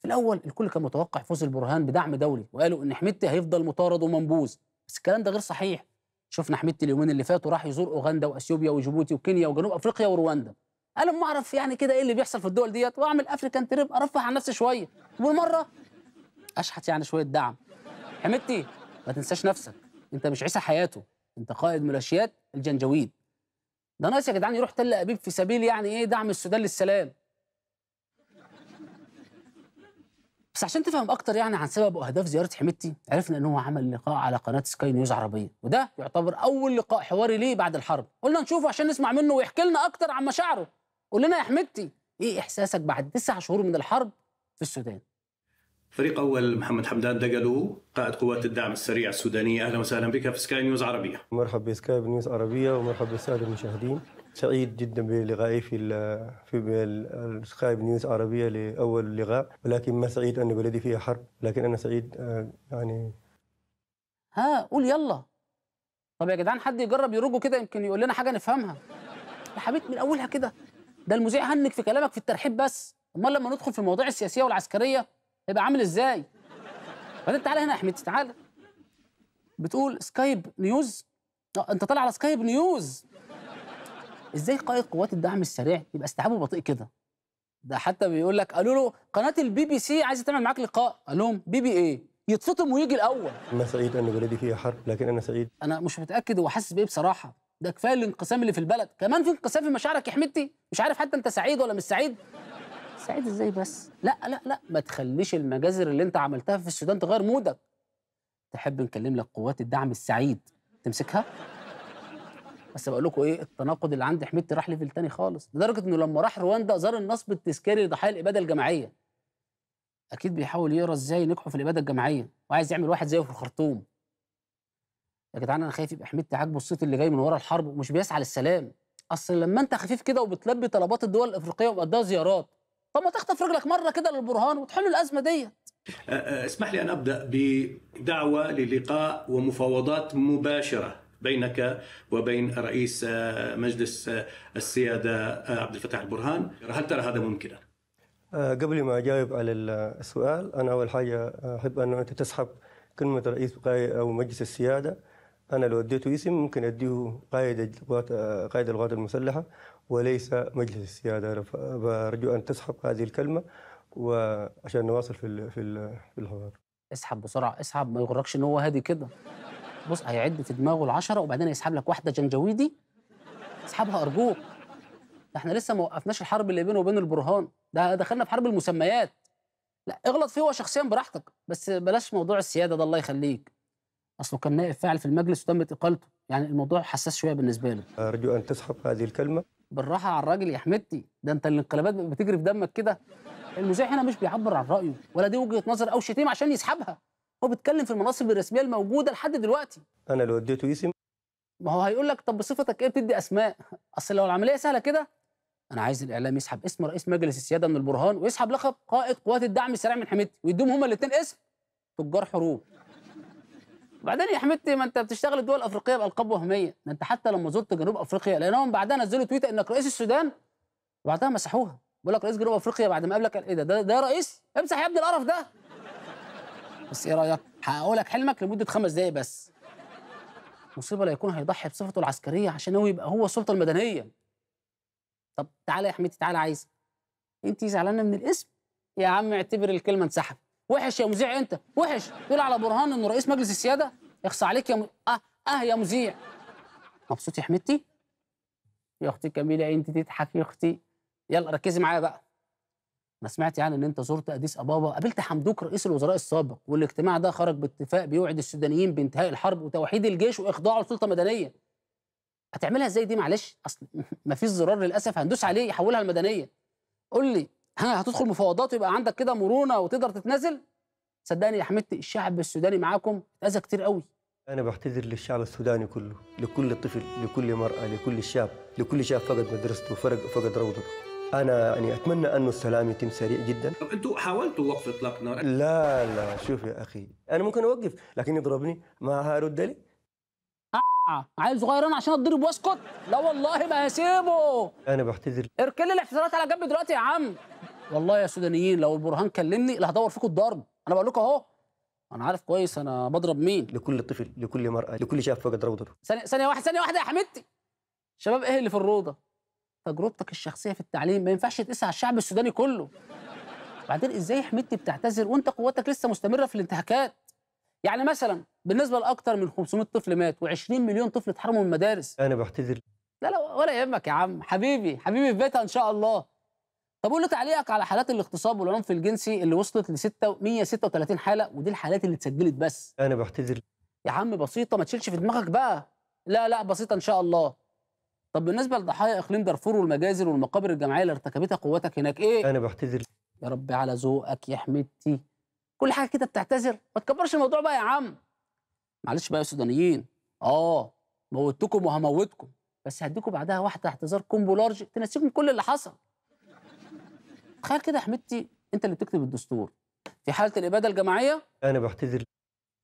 في الاول الكل كان متوقع فوز البرهان بدعم دولي وقالوا ان حميدتي هيفضل مطارد ومنبوذ بس الكلام ده غير صحيح شفنا حميدتي اليومين اللي فاتوا راح يزور اوغندا واثيوبيا وجيبوتي وكينيا وجنوب افريقيا ورواندا قال ما اعرف يعني كده ايه اللي بيحصل في الدول ديت واعمل افريكان تريب ارفه عن نفسي شويه وبالمره اشحت يعني شويه دعم حميدتي ما تنساش نفسك انت مش عيسى حياته انت قائد ميليشيات الجنجويد ده ناس يا جدعان يروح تل ابيب في سبيل يعني ايه دعم السودان للسلام بس عشان تفهم اكتر يعني عن سبب واهداف زياره حميدتي عرفنا ان هو عمل لقاء على قناه سكاي نيوز عربيه وده يعتبر اول لقاء حواري ليه بعد الحرب قلنا نشوفه عشان نسمع منه ويحكي لنا اكتر عن مشاعره قول لنا يا حميدتي ايه احساسك بعد تسع شهور من الحرب في السودان فريق اول محمد حمدان دقلو قائد قوات الدعم السريع السودانيه اهلا وسهلا بك في سكاي نيوز عربيه. مرحبا بسكاي نيوز عربيه ومرحبا بالساده المشاهدين. سعيد جدا بلقائي في في سكاي نيوز عربيه لاول لقاء ولكن ما سعيد ان بلدي فيها حرب لكن انا سعيد آه، يعني ها قول يلا طب يا جدعان حد يجرب يرجوا كده يمكن يقول لنا حاجه نفهمها يا حبيبي من اولها كده ده المذيع هنك في كلامك في الترحيب بس امال لما ندخل في المواضيع السياسيه والعسكريه هيبقى عامل ازاي بعدين تعالى هنا يا حميد تعالى بتقول سكايب نيوز اه انت طالع على سكايب نيوز ازاي قائد قوات الدعم السريع يبقى استيعابه بطيء كده ده حتى بيقول لك قالوا له قناه البي بي سي عايزه تعمل معاك لقاء قال لهم بي بي ايه يتصطم ويجي الاول انا سعيد ان بلدي فيها حرب لكن انا سعيد انا مش متاكد هو حاسس بايه بصراحه ده كفايه الانقسام اللي في البلد كمان في انقسام في مشاعرك يا حميدتي مش عارف حتى انت سعيد ولا مش سعيد سعيد ازاي بس لا لا لا ما تخليش المجازر اللي انت عملتها في السودان تغير مودك تحب نكلم لك قوات الدعم السعيد تمسكها بس بقول لكم ايه التناقض اللي عند حميدتي راح ليفل تاني خالص لدرجه انه لما راح رواندا زار النصب التذكاري لضحايا الاباده الجماعيه اكيد بيحاول يقرا ازاي نجحوا في الاباده الجماعيه وعايز يعمل واحد زيه في الخرطوم يا جدعان انا خايف يبقى حميدتي عاجبه الصيت اللي جاي من ورا الحرب ومش بيسعى للسلام اصل لما انت خفيف كده وبتلبي طلبات الدول الافريقيه ومقدها زيارات طب ما تخطف رجلك مره كده للبرهان وتحل الازمه ديت أه، أه، اسمح لي ان ابدا بدعوه للقاء ومفاوضات مباشره بينك وبين رئيس أه، مجلس السياده عبد الفتاح البرهان هل ترى هذا ممكنا قبل ما اجاوب على السؤال انا اول حاجه احب انه انت تسحب كلمه رئيس او مجلس السياده انا لو اديته اسم ممكن اديه قائد قائد القوات المسلحه وليس مجلس السيادة فأرجو أن تسحب هذه الكلمة وعشان نواصل في في الحوار اسحب بسرعة اسحب ما يغركش إن هو هادي كده بص هيعد في دماغه العشرة وبعدين هيسحب لك واحدة جنجويدي اسحبها أرجوك احنا لسه ما وقفناش الحرب اللي بينه وبين البرهان ده دخلنا في حرب المسميات لا اغلط فيه هو شخصيا براحتك بس بلاش موضوع السياده ده الله يخليك اصله كان نائب فاعل في المجلس وتمت اقالته يعني الموضوع حساس شويه بالنسبه له ارجو ان تسحب هذه الكلمه بالراحه على الراجل يا حمدتي ده انت الانقلابات بتجري في دمك كده المذيع هنا مش بيعبر عن رايه ولا دي وجهه نظر او شتيمه عشان يسحبها هو بيتكلم في المناصب الرسميه الموجوده لحد دلوقتي انا لو اديته اسم ما هو هيقول لك طب بصفتك ايه بتدي اسماء اصل لو العمليه سهله كده انا عايز الاعلام يسحب اسم رئيس مجلس السياده من البرهان ويسحب لقب قائد قوات الدعم السريع من حميدتي ويديهم هما الاثنين اسم تجار حروب بعدين يا حميدتي ما انت بتشتغل الدول الافريقيه بالقاب وهميه ده انت حتى لما زرت جنوب افريقيا لانهم بعدها نزلوا تويتر انك رئيس السودان وبعدها مسحوها بقول لك رئيس جنوب افريقيا بعد ما قابلك ايه ده ده, ده رئيس امسح يا ابني القرف ده بس ايه رايك هحقق لك حلمك لمده خمس دقايق بس مصيبه لا يكون هيضحي بصفته العسكريه عشان هو يبقى هو السلطه المدنيه طب تعالى يا حميدتي تعالى عايز انت زعلانه من الاسم يا عم اعتبر الكلمه انسحبت وحش يا مذيع انت وحش تقول على برهان انه رئيس مجلس السياده اخصى عليك يا م... اه اه يا مذيع مبسوط يا حميدتي يا اختي كميله انت تضحك يا اختي يلا ركزي معايا بقى ما سمعت يعني ان انت زرت اديس ابابا قابلت حمدوك رئيس الوزراء السابق والاجتماع ده خرج باتفاق بيوعد السودانيين بانتهاء الحرب وتوحيد الجيش واخضاعه لسلطه مدنيه هتعملها ازاي دي معلش اصل <laughs> مفيش زرار للاسف هندوس عليه يحولها المدنيه قول لي ها هتدخل مفاوضات ويبقى عندك كده مرونه وتقدر تتنازل صدقني يا حميدتي الشعب السوداني معاكم اذى كتير قوي انا بعتذر للشعب السوداني كله لكل طفل لكل مراه لكل شاب لكل شاب فقد مدرسته وفرق فقد روضته انا يعني اتمنى انه السلام يتم سريع جدا طب انتوا حاولتوا وقف اطلاق نار لا لا شوف يا اخي انا ممكن اوقف لكن يضربني ما هرد لي آه. عيل صغير انا عشان اتضرب واسكت لا والله ما هسيبه انا بعتذر اركن لي الاعتذارات على جنب دلوقتي يا عم والله يا سودانيين لو البرهان كلمني لا هدور فيكم الضرب انا بقول لكم اهو انا عارف كويس انا بضرب مين لكل طفل لكل مراه لكل شاب فقد روضته ثانيه ثانيه واحده ثانيه واحده يا حميدتي شباب ايه اللي في الروضه تجربتك الشخصيه في التعليم ما ينفعش تقيسها على الشعب السوداني كله بعدين ازاي حميدتي بتعتذر وانت قوتك لسه مستمره في الانتهاكات يعني مثلا بالنسبه لاكثر من 500 طفل مات و20 مليون طفل اتحرموا من المدارس انا بعتذر لا لا ولا يهمك يا عم حبيبي حبيبي في بيتها ان شاء الله طب قول لي تعليقك على حالات الاغتصاب والعنف الجنسي اللي وصلت ل 136 حاله ودي الحالات اللي اتسجلت بس انا بعتذر يا عم بسيطه ما تشيلش في دماغك بقى لا لا بسيطه ان شاء الله طب بالنسبه لضحايا اقليم دارفور والمجازر والمقابر الجماعيه اللي ارتكبتها قواتك هناك ايه انا بعتذر يا رب على ذوقك يا حميدتي كل حاجه كده بتعتذر ما تكبرش الموضوع بقى يا عم معلش بقى يا سودانيين اه موتكم وهموتكم بس هديكم بعدها واحده اعتذار كومبو لارج تنسيكم كل اللي حصل تخيل كده يا حميدتي انت اللي بتكتب الدستور في حاله الاباده الجماعيه انا بعتذر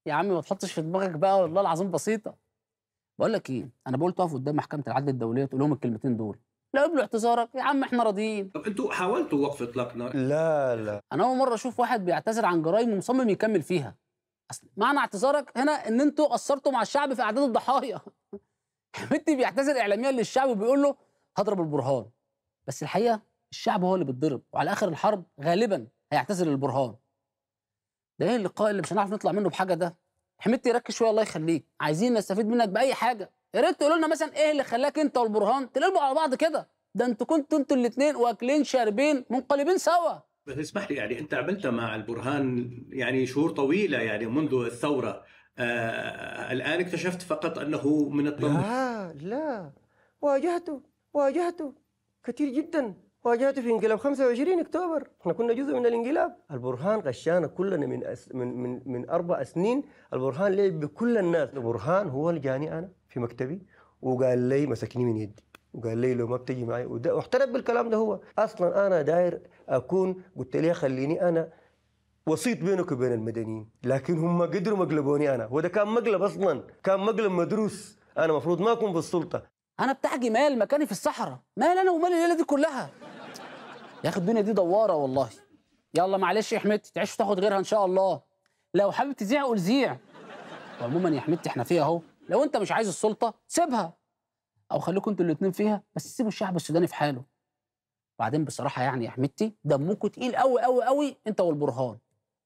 يا عم ما تحطش في دماغك بقى والله العظيم بسيطه بقول لك ايه انا بقول تقف قدام محكمه العدل الدوليه تقول لهم الكلمتين دول لا قبلوا اعتذارك يا عم احنا راضيين طب انتوا حاولتوا وقف اطلاق نار لا لا انا اول مره اشوف واحد بيعتذر عن جرائم ومصمم يكمل فيها اصل معنى اعتذارك هنا ان انتوا قصرتوا مع الشعب في اعداد الضحايا حمدتي <laughs> بيعتذر اعلاميا للشعب وبيقول له هضرب البرهان بس الحقيقه الشعب هو اللي بيتضرب وعلى اخر الحرب غالبا هيعتذر للبرهان ده ايه اللقاء اللي مش هنعرف نطلع منه بحاجه ده حمدتي ركز شويه الله يخليك عايزين نستفيد منك باي حاجه يا ريت تقولوا لنا مثلا ايه اللي خلاك انت والبرهان تقلبوا على بعض كده ده انتوا كنتوا انتوا الاثنين واكلين شاربين منقلبين سوا بس اسمح لي يعني انت عملت مع البرهان يعني شهور طويله يعني منذ الثوره آه الان اكتشفت فقط انه من الطموح لا لا واجهته واجهته كثير جدا واجهته في انقلاب 25 اكتوبر احنا كنا جزء من الانقلاب البرهان غشانا كلنا من أس من من من اربع سنين البرهان لعب بكل الناس البرهان هو اللي جاني انا في مكتبي وقال لي مسكني من يدي وقال لي لو ما بتجي معي واحترق واعترف بالكلام ده هو اصلا انا داير اكون قلت لي خليني انا وسيط بينك وبين المدنيين لكن هم قدروا مقلبوني انا وده كان مقلب اصلا كان مقلب مدروس انا المفروض ما اكون في السلطه انا بتاع جمال مكاني في الصحراء مال انا ومال الليله دي كلها يا اخي الدنيا دي دواره والله يلا معلش يا حمدتي تعيش وتاخد غيرها ان شاء الله لو حابب تذيع قول ذيع وعموما يا حمدتي احنا فيها اهو لو انت مش عايز السلطه سيبها او خليكم انتوا الاثنين فيها بس سيبوا الشعب السوداني في حاله بعدين بصراحه يعني يا حميدتي دمكم تقيل قوي قوي قوي انت والبرهان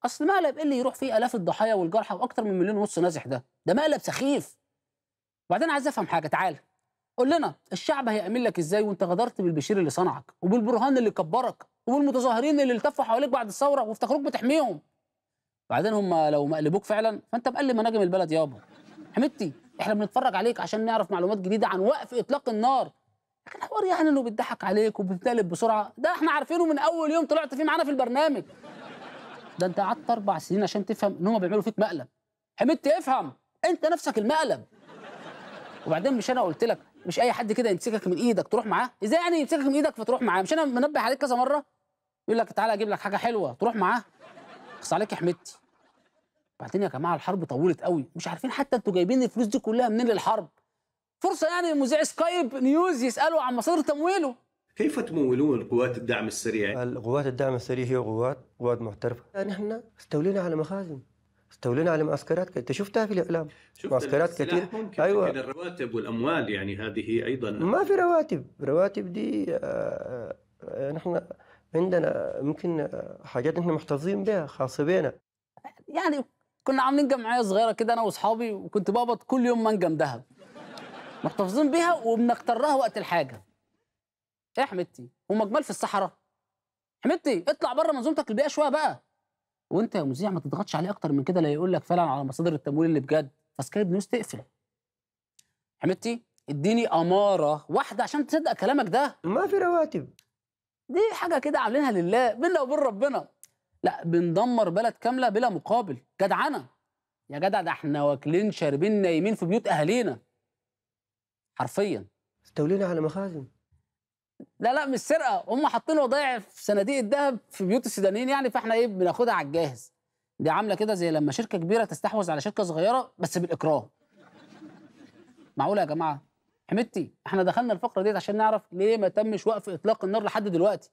اصل مقلب ايه اللي يروح فيه الاف الضحايا والجرحى واكتر من مليون ونص نازح ده ده مقلب سخيف وبعدين عايز افهم حاجه تعال قول لنا الشعب هيأمن لك ازاي وانت غدرت بالبشير اللي صنعك وبالبرهان اللي كبرك وبالمتظاهرين اللي التفوا حواليك بعد الثوره وافتكروك بتحميهم بعدين هم لو مقلبوك فعلا فانت مقلب مناجم البلد يابا حميدتي احنا بنتفرج عليك عشان نعرف معلومات جديده عن وقف اطلاق النار لكن حوار يعني انه بيضحك عليك وبتقلب بسرعه ده احنا عارفينه من اول يوم طلعت فيه معانا في البرنامج ده انت قعدت اربع سنين عشان تفهم ان هم بيعملوا فيك مقلب حمدت افهم انت نفسك المقلب وبعدين مش انا قلت لك مش اي حد كده يمسكك من ايدك تروح معاه ازاي يعني يمسكك من ايدك فتروح معاه مش انا منبه عليك كذا مره يقول لك تعالى اجيب لك حاجه حلوه تروح معاه بس عليك يا حمدتي بعدين يا جماعه الحرب طولت قوي مش عارفين حتى انتوا جايبين الفلوس دي كلها منين للحرب فرصه يعني مذيع سكايب نيوز يسالوا عن مصادر تمويله كيف تمولون قوات الدعم السريع؟ قوات الدعم السريع هي قوات قوات محترفه نحن استولينا على مخازن استولينا على معسكرات انت شفتها في الاعلام معسكرات كثير ممكن ايوه لكن الرواتب والاموال يعني هذه ايضا ما في رواتب رواتب دي آه، آه، نحن عندنا ممكن آه، حاجات نحن محتفظين بها خاصه بنا يعني كنا عاملين جمعيه صغيره كده انا واصحابي وكنت بقبض كل يوم منجم ذهب محتفظين بيها وبنقترها وقت الحاجه ايه يا حميدتي هم جمال في الصحراء حميدتي اطلع بره منظومتك البيئه شويه بقى وانت يا مذيع ما تضغطش عليه اكتر من كده لا يقول لك فعلا على مصادر التمويل اللي بجد فسكايب نيوز تقفل حميدتي اديني اماره واحده عشان تصدق كلامك ده ما في رواتب دي حاجه كده عاملينها لله بينا وبين ربنا لا بندمر بلد كامله بلا مقابل جدعنه يا جدع ده احنا واكلين شاربين نايمين في بيوت اهالينا حرفيا استولينا على مخازن لا لا مش سرقه هم حاطين وضايع في صناديق الذهب في بيوت السودانيين يعني فاحنا ايه بناخدها على الجاهز دي عامله كده زي لما شركه كبيره تستحوذ على شركه صغيره بس بالاكراه معقوله يا جماعه حمدتي احنا دخلنا الفقره ديت عشان نعرف ليه ما تمش وقف اطلاق النار لحد دلوقتي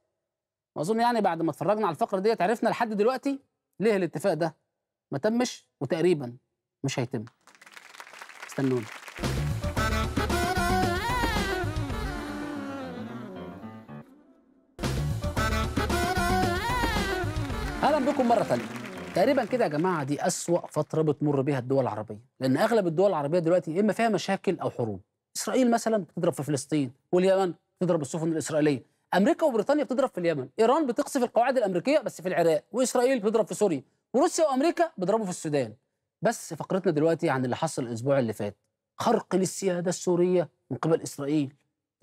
واظن يعني بعد ما اتفرجنا على الفقره ديت عرفنا لحد دلوقتي ليه الاتفاق ده ما تمش وتقريبا مش هيتم استنونا اهلا بكم مره ثانيه تقريبا كده يا جماعه دي اسوا فتره بتمر بيها الدول العربيه لان اغلب الدول العربيه دلوقتي اما فيها مشاكل او حروب اسرائيل مثلا بتضرب في فلسطين واليمن بتضرب السفن الاسرائيليه امريكا وبريطانيا بتضرب في اليمن ايران بتقصف القواعد الامريكيه بس في العراق واسرائيل بتضرب في سوريا وروسيا وامريكا بيضربوا في السودان بس فقرتنا دلوقتي عن اللي حصل الاسبوع اللي فات خرق للسياده السوريه من قبل اسرائيل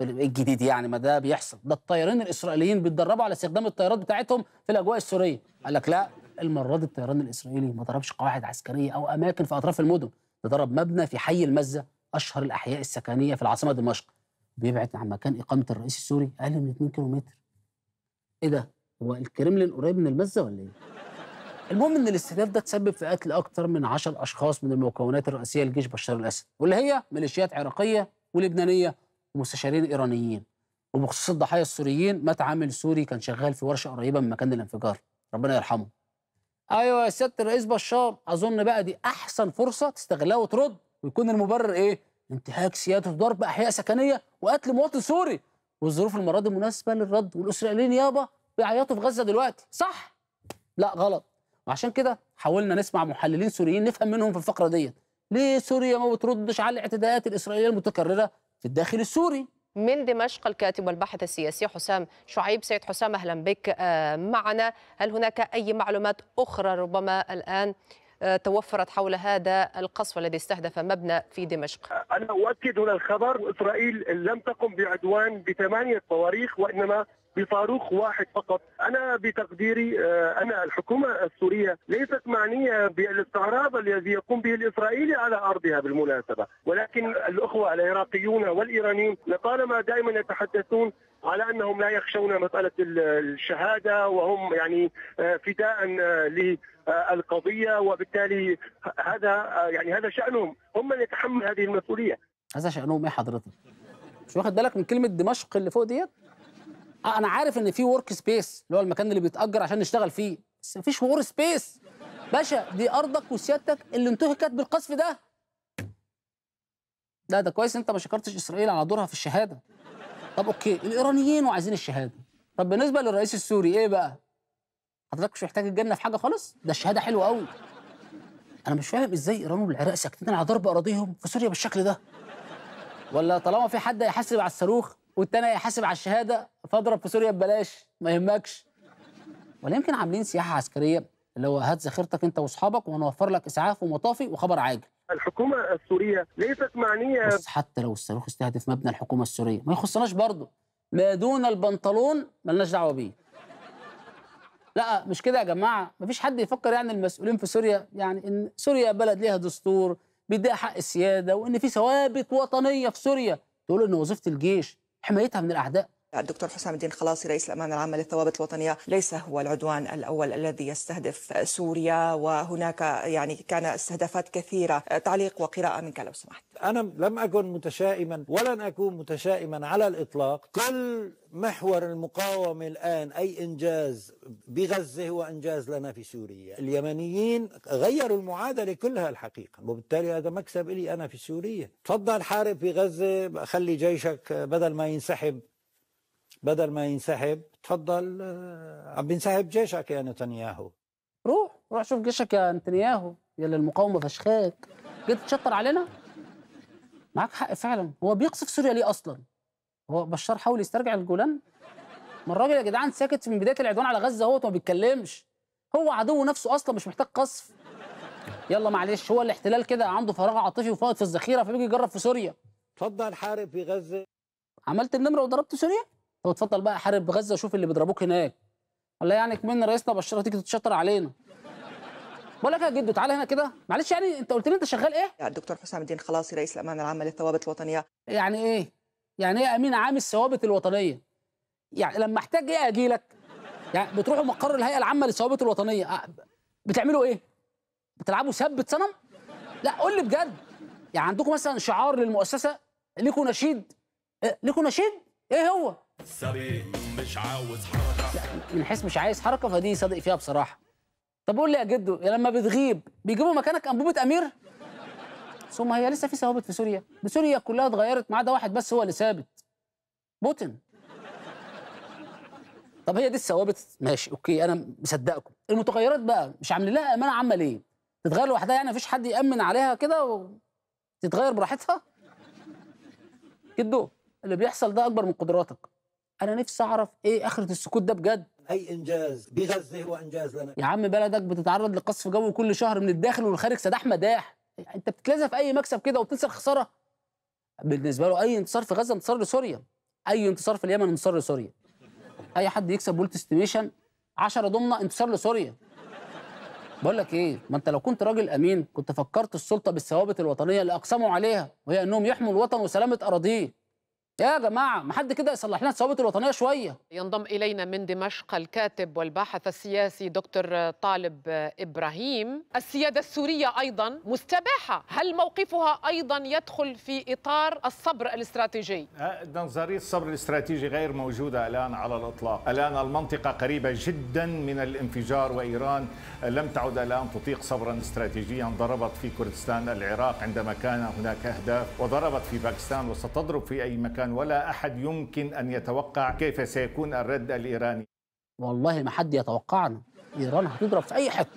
الجديد يعني ما ده بيحصل ده الطيارين الاسرائيليين بيتدربوا على استخدام الطيارات بتاعتهم في الاجواء السوريه قال لك لا المره دي الطيران الاسرائيلي ما ضربش قواعد عسكريه او اماكن في اطراف المدن ده ضرب مبنى في حي المزه اشهر الاحياء السكنيه في العاصمه دمشق بيبعد عن مكان اقامه الرئيس السوري اقل من 2 كيلو متر ايه ده هو الكرملين قريب من المزه ولا ايه المهم ان الاستهداف ده تسبب في قتل اكثر من 10 اشخاص من المكونات الرئيسيه لجيش بشار الاسد واللي هي ميليشيات عراقيه ولبنانيه ومستشارين ايرانيين وبخصوص الضحايا السوريين مات عامل سوري كان شغال في ورشه قريبه من مكان الانفجار ربنا يرحمه ايوه يا سياده الرئيس بشار اظن بقى دي احسن فرصه تستغلها وترد ويكون المبرر ايه انتهاك سياده وضرب احياء سكنيه وقتل مواطن سوري والظروف المره دي مناسبه للرد والاسرائيليين يابا بيعيطوا في غزه دلوقتي صح لا غلط وعشان كده حاولنا نسمع محللين سوريين نفهم منهم في الفقره ديت ليه سوريا ما بتردش على الاعتداءات الاسرائيليه المتكرره في الداخل السوري من دمشق الكاتب والباحث السياسي حسام شعيب سيد حسام اهلا بك آه، معنا هل هناك اي معلومات اخرى ربما الان آه، توفرت حول هذا القصف الذي استهدف مبنى في دمشق أنا أؤكد هنا الخبر إسرائيل لم تقم بعدوان بثمانية صواريخ وإنما بصاروخ واحد فقط أنا بتقديري آه، أنا الحكومة السورية ليست معنية بالاستعراض الذي يقوم به الإسرائيلي على أرضها بالمناسبة ولكن الأخوة العراقيون والإيرانيون لطالما دائما يتحدثون على انهم لا يخشون مساله الشهاده وهم يعني آه، فداء آه، للقضيه وبالتالي هذا آه، يعني هذا شانهم هم من يتحمل هذه المسؤوليه هذا شانهم ايه حضرتك؟ مش واخد بالك من كلمه دمشق اللي فوق ديت؟ آه انا عارف ان في ورك سبيس اللي هو المكان اللي بيتاجر عشان نشتغل فيه بس مفيش ورك سبيس باشا دي ارضك وسيادتك اللي انتهكت بالقصف ده لا ده كويس انت ما شكرتش اسرائيل على دورها في الشهاده طب اوكي الايرانيين وعايزين الشهاده طب بالنسبه للرئيس السوري ايه بقى حضرتك مش محتاج الجنه في حاجه خالص ده الشهاده حلوه قوي انا مش فاهم ازاي ايران والعراق ساكتين على ضرب اراضيهم في سوريا بالشكل ده ولا طالما في حد هيحاسب على الصاروخ والتاني هيحاسب على الشهاده فاضرب في سوريا ببلاش ما يهمكش ولا يمكن عاملين سياحه عسكريه اللي هو هات ذخيرتك انت واصحابك وهنوفر لك اسعاف ومطافي وخبر عاجل الحكومه السوريه ليست معنيه بس حتى لو الصاروخ استهدف مبنى الحكومه السوريه ما يخصناش برضه ما دون البنطلون ملناش دعوه بيه لا مش كده يا جماعه مفيش حد يفكر يعني المسؤولين في سوريا يعني ان سوريا بلد ليها دستور بيديها حق السياده وان في ثوابت وطنيه في سوريا تقول ان وظيفه الجيش حمايتها من الاعداء الدكتور حسام الدين خلاصي رئيس الأمانة العامة للثوابت الوطنية ليس هو العدوان الأول الذي يستهدف سوريا وهناك يعني كان استهدافات كثيرة تعليق وقراءة منك لو سمحت أنا لم أكن متشائما ولن أكون متشائما على الإطلاق كل محور المقاومة الآن أي إنجاز بغزة هو إنجاز لنا في سوريا اليمنيين غيروا المعادلة كلها الحقيقة وبالتالي هذا مكسب لي أنا في سوريا تفضل حارب في غزة خلي جيشك بدل ما ينسحب بدل ما ينسحب تفضل آه، عم بينسحب جيشك يا نتنياهو روح روح شوف جيشك يا نتنياهو يلا المقاومه فشخاك جيت تشطر علينا معاك حق فعلا هو بيقصف سوريا ليه اصلا هو بشار حاول يسترجع الجولان ما الراجل يا جدعان ساكت من بدايه العدوان على غزه اهوت ما بيتكلمش هو عدو نفسه اصلا مش محتاج قصف يلا معلش هو الاحتلال كده عنده فراغ عاطفي وفائض في الذخيره فبيجي يجرب في سوريا اتفضل حارب في غزه عملت النمره وضربت سوريا طب اتفضل بقى حارب بغزه وشوف اللي بيضربوك هناك ولا يعني من رئيسنا بشار تيجي تتشطر علينا بقول لك يا جدو تعالى هنا كده معلش يعني انت قلت لي انت شغال ايه يا الدكتور حسام الدين خلاصي رئيس الامانه العامه للثوابت الوطنيه يعني ايه يعني ايه امين عام الثوابت الوطنيه يعني لما احتاج ايه اجي لك يعني بتروحوا مقر الهيئه العامه للثوابت الوطنيه آه، بتعملوا ايه بتلعبوا ثبت صنم لا قول لي بجد يعني عندكم مثلا شعار للمؤسسه ليكوا نشيد إيه؟ ليكوا نشيد ايه هو سريع مش عاوز حركه من حيث مش عايز حركه فدي صادق فيها بصراحه طب قول لي يا جدو يا لما بتغيب بيجيبوا مكانك انبوبه امير ثم هي لسه في ثوابت في سوريا سوريا كلها اتغيرت ما عدا واحد بس هو اللي ثابت بوتين طب هي دي الثوابت ماشي اوكي انا مصدقكم المتغيرات بقى مش عامل لها امانه عامه ليه تتغير لوحدها يعني مفيش حد يامن عليها كده وتتغير براحتها جدو اللي بيحصل ده اكبر من قدراتك انا نفسي اعرف ايه اخره السكوت ده بجد اي انجاز بغزه إيه هو انجاز لنا يا عم بلدك بتتعرض لقصف جوي كل شهر من الداخل والخارج سداح مداح انت بتتلازم اي مكسب كده وبتنسى الخساره بالنسبه له اي انتصار في غزه انتصار لسوريا اي انتصار في اليمن انتصار لسوريا اي حد يكسب بولت استيميشن 10 ضمنه انتصار لسوريا بقول لك ايه ما انت لو كنت راجل امين كنت فكرت السلطه بالثوابت الوطنيه اللي اقسموا عليها وهي انهم يحموا الوطن وسلامه اراضيه يا جماعة ما حد كده يصلح لنا الثوابت الوطنية شوية ينضم إلينا من دمشق الكاتب والباحث السياسي دكتور طالب إبراهيم السيادة السورية أيضا مستباحة هل موقفها أيضا يدخل في إطار الصبر الاستراتيجي؟ نظرية الصبر الاستراتيجي غير موجودة الآن على الإطلاق الآن المنطقة قريبة جدا من الانفجار وإيران لم تعد الآن تطيق صبرا استراتيجيا ضربت في كردستان العراق عندما كان هناك أهداف وضربت في باكستان وستضرب في أي مكان سابقا ولا أحد يمكن أن يتوقع كيف سيكون الرد الإيراني والله ما حد يتوقعنا إيران هتضرب في أي حتة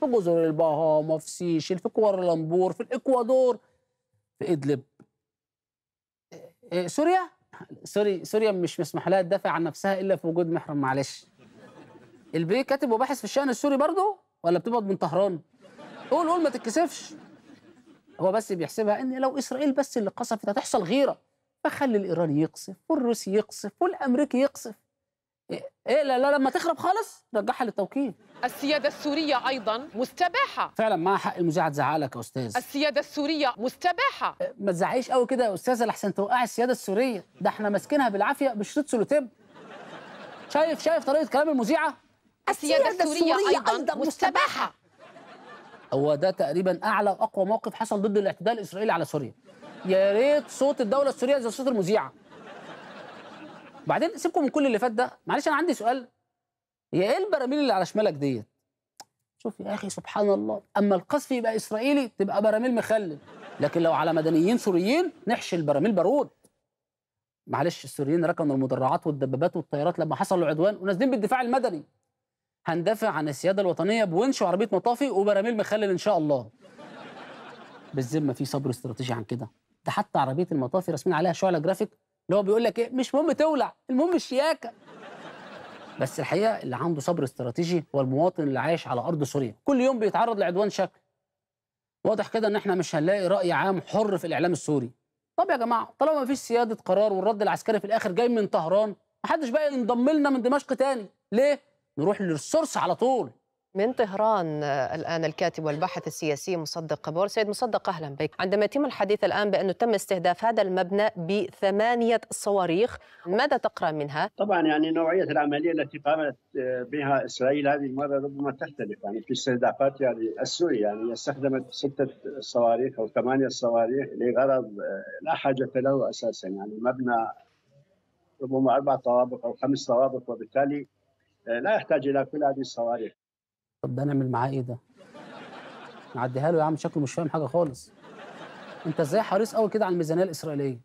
في جزر البهاما في سيشل في كوارلمبور في الإكوادور في إدلب إيه, إيه، سوريا سوري سوريا مش مسمح لها تدافع عن نفسها إلا في وجود محرم معلش البي كاتب وباحث في الشأن السوري برضه ولا بتبعد من طهران قول قول ما تتكسفش هو بس بيحسبها ان لو اسرائيل بس اللي قصفت هتحصل غيره بخلي الايراني يقصف والروسي يقصف والامريكي يقصف ايه, إيه، لا لا لما تخرب خالص رجعها للتوكيل السيادة السورية أيضا مستباحة فعلا ما حق المذيعة تزعلك يا أستاذ السيادة السورية مستباحة إيه، ما تزعقيش قوي كده يا أستاذة لحسن توقع السيادة السورية ده احنا ماسكينها بالعافية بشريط سولوتيب شايف شايف طريقة كلام المذيعة السيادة, السيادة السورية, السورية أيضا, أيضا مستباحة هو ده تقريبا أعلى وأقوى موقف حصل ضد الاعتداء الإسرائيلي على سوريا يا ريت صوت الدوله السوريه زي صوت المذيعه بعدين سيبكم من كل اللي فات ده معلش انا عندي سؤال هي ايه البراميل اللي على شمالك ديت شوف يا اخي سبحان الله اما القذف يبقى اسرائيلي تبقى براميل مخلل لكن لو على مدنيين سوريين نحشي البراميل بارود معلش السوريين ركنوا المدرعات والدبابات والطيارات لما حصل العدوان ونازلين بالدفاع المدني هندافع عن السياده الوطنيه بونش وعربيه مطافي وبراميل مخلل ان شاء الله بالذمه في صبر استراتيجي عن كده ده حتى عربيه المطافي راسمين عليها شعله جرافيك اللي هو بيقول لك ايه مش مهم تولع المهم الشياكه بس الحقيقه اللي عنده صبر استراتيجي هو المواطن اللي عايش على ارض سوريا كل يوم بيتعرض لعدوان شكل واضح كده ان احنا مش هنلاقي راي عام حر في الاعلام السوري طب يا جماعه طالما مفيش سياده قرار والرد العسكري في الاخر جاي من طهران محدش بقى ينضم لنا من دمشق تاني ليه نروح للسورس على طول من طهران آه، الآن الكاتب والباحث السياسي مصدق قبور سيد مصدق أهلا بك عندما يتم الحديث الآن بأنه تم استهداف هذا المبنى بثمانية صواريخ ماذا تقرأ منها؟ طبعا يعني نوعية العملية التي قامت آه، بها إسرائيل هذه المرة ربما تختلف يعني في استهدافات يعني السوري يعني استخدمت ستة صواريخ أو ثمانية صواريخ لغرض آه، لا حاجة له أساسا يعني مبنى ربما أربع طوابق أو خمس طوابق وبالتالي لا يحتاج إلى كل هذه الصواريخ طب ده نعمل معاه ايه ده؟ نعديها له يا عم شكله مش فاهم حاجه خالص. انت ازاي حريص قوي كده على الميزانيه الاسرائيليه؟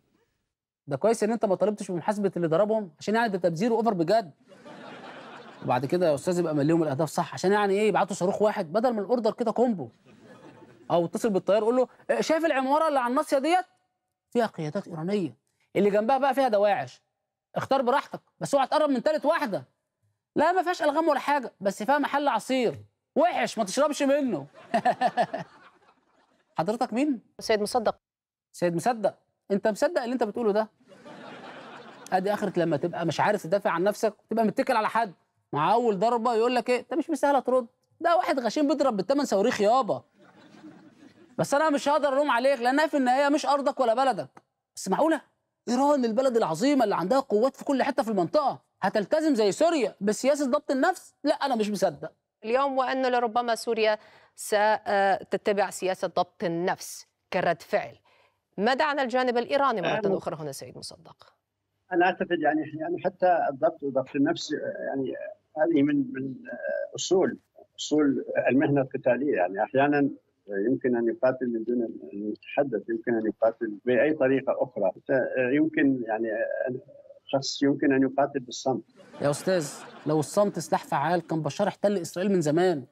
ده كويس ان انت ما طالبتش بمحاسبه اللي ضربهم عشان يعني ده تبذير اوفر بجد. وبعد كده يا استاذ يبقى مليهم الاهداف صح عشان يعني ايه يبعتوا صاروخ واحد بدل من الاوردر كده كومبو. او اتصل بالطيار قول له إيه، شايف العماره اللي على الناصيه ديت؟ فيها قيادات ايرانيه اللي جنبها بقى فيها دواعش. اختار براحتك بس اوعى تقرب من ثالث واحده. لا ما فيهاش الغام ولا حاجه بس فيها محل عصير وحش ما تشربش منه <laughs> حضرتك مين سيد مصدق سيد مصدق انت مصدق اللي انت بتقوله ده ادي اخرة لما تبقى مش عارف تدافع عن نفسك تبقى متكل على حد مع اول ضربه يقول لك ايه انت مش مستاهل ترد ده واحد غشيم بيضرب بالثمان صواريخ يابا بس انا مش هقدر الوم عليك لانها في النهايه مش ارضك ولا بلدك بس معقوله ايران البلد العظيمه اللي عندها قوات في كل حته في المنطقه هتلتزم زي سوريا بسياسه ضبط النفس لا انا مش مصدق اليوم وانه لربما سوريا ستتبع سياسه ضبط النفس كرد فعل ماذا عن الجانب الايراني مره اخرى هنا سيد مصدق انا اعتقد يعني يعني حتى الضبط وضبط النفس يعني هذه من من اصول اصول المهنه القتاليه يعني احيانا يمكن ان يقاتل من دون ان يتحدث يمكن ان يقاتل باي طريقه اخرى يمكن يعني شخص يمكن ان يقاتل بالصمت يا استاذ لو الصمت سلاح فعال كان بشار احتل اسرائيل من زمان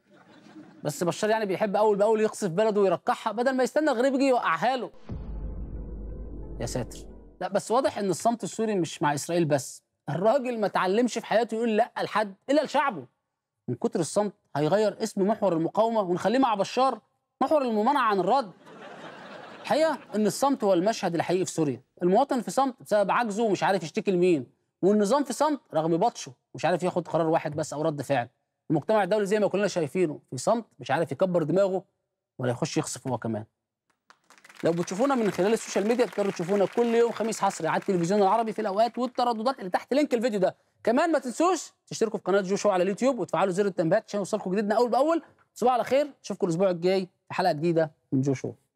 بس بشار يعني بيحب اول باول يقصف بلده ويرقعها بدل ما يستنى غريب يجي يوقعها له يا ساتر لا بس واضح ان الصمت السوري مش مع اسرائيل بس الراجل ما اتعلمش في حياته يقول لا لحد الا لشعبه من كتر الصمت هيغير اسم محور المقاومه ونخليه مع بشار محور الممانعه عن الرد الحقيقه ان الصمت هو المشهد الحقيقي في سوريا المواطن في صمت بسبب عجزه ومش عارف يشتكي لمين والنظام في صمت رغم بطشه مش عارف ياخد قرار واحد بس او رد فعل المجتمع الدولي زي ما كلنا شايفينه في صمت مش عارف يكبر دماغه ولا يخش يخصف هو كمان لو بتشوفونا من خلال السوشيال ميديا تقدروا تشوفونا كل يوم خميس حصري على التلفزيون العربي في الاوقات والترددات اللي تحت لينك الفيديو ده كمان ما تنسوش تشتركوا في قناه جو شو على اليوتيوب وتفعلوا زر التنبيهات عشان يوصلكم جديدنا اول باول تصبحوا على خير اشوفكم الاسبوع الجاي في حلقه جديده من جوشو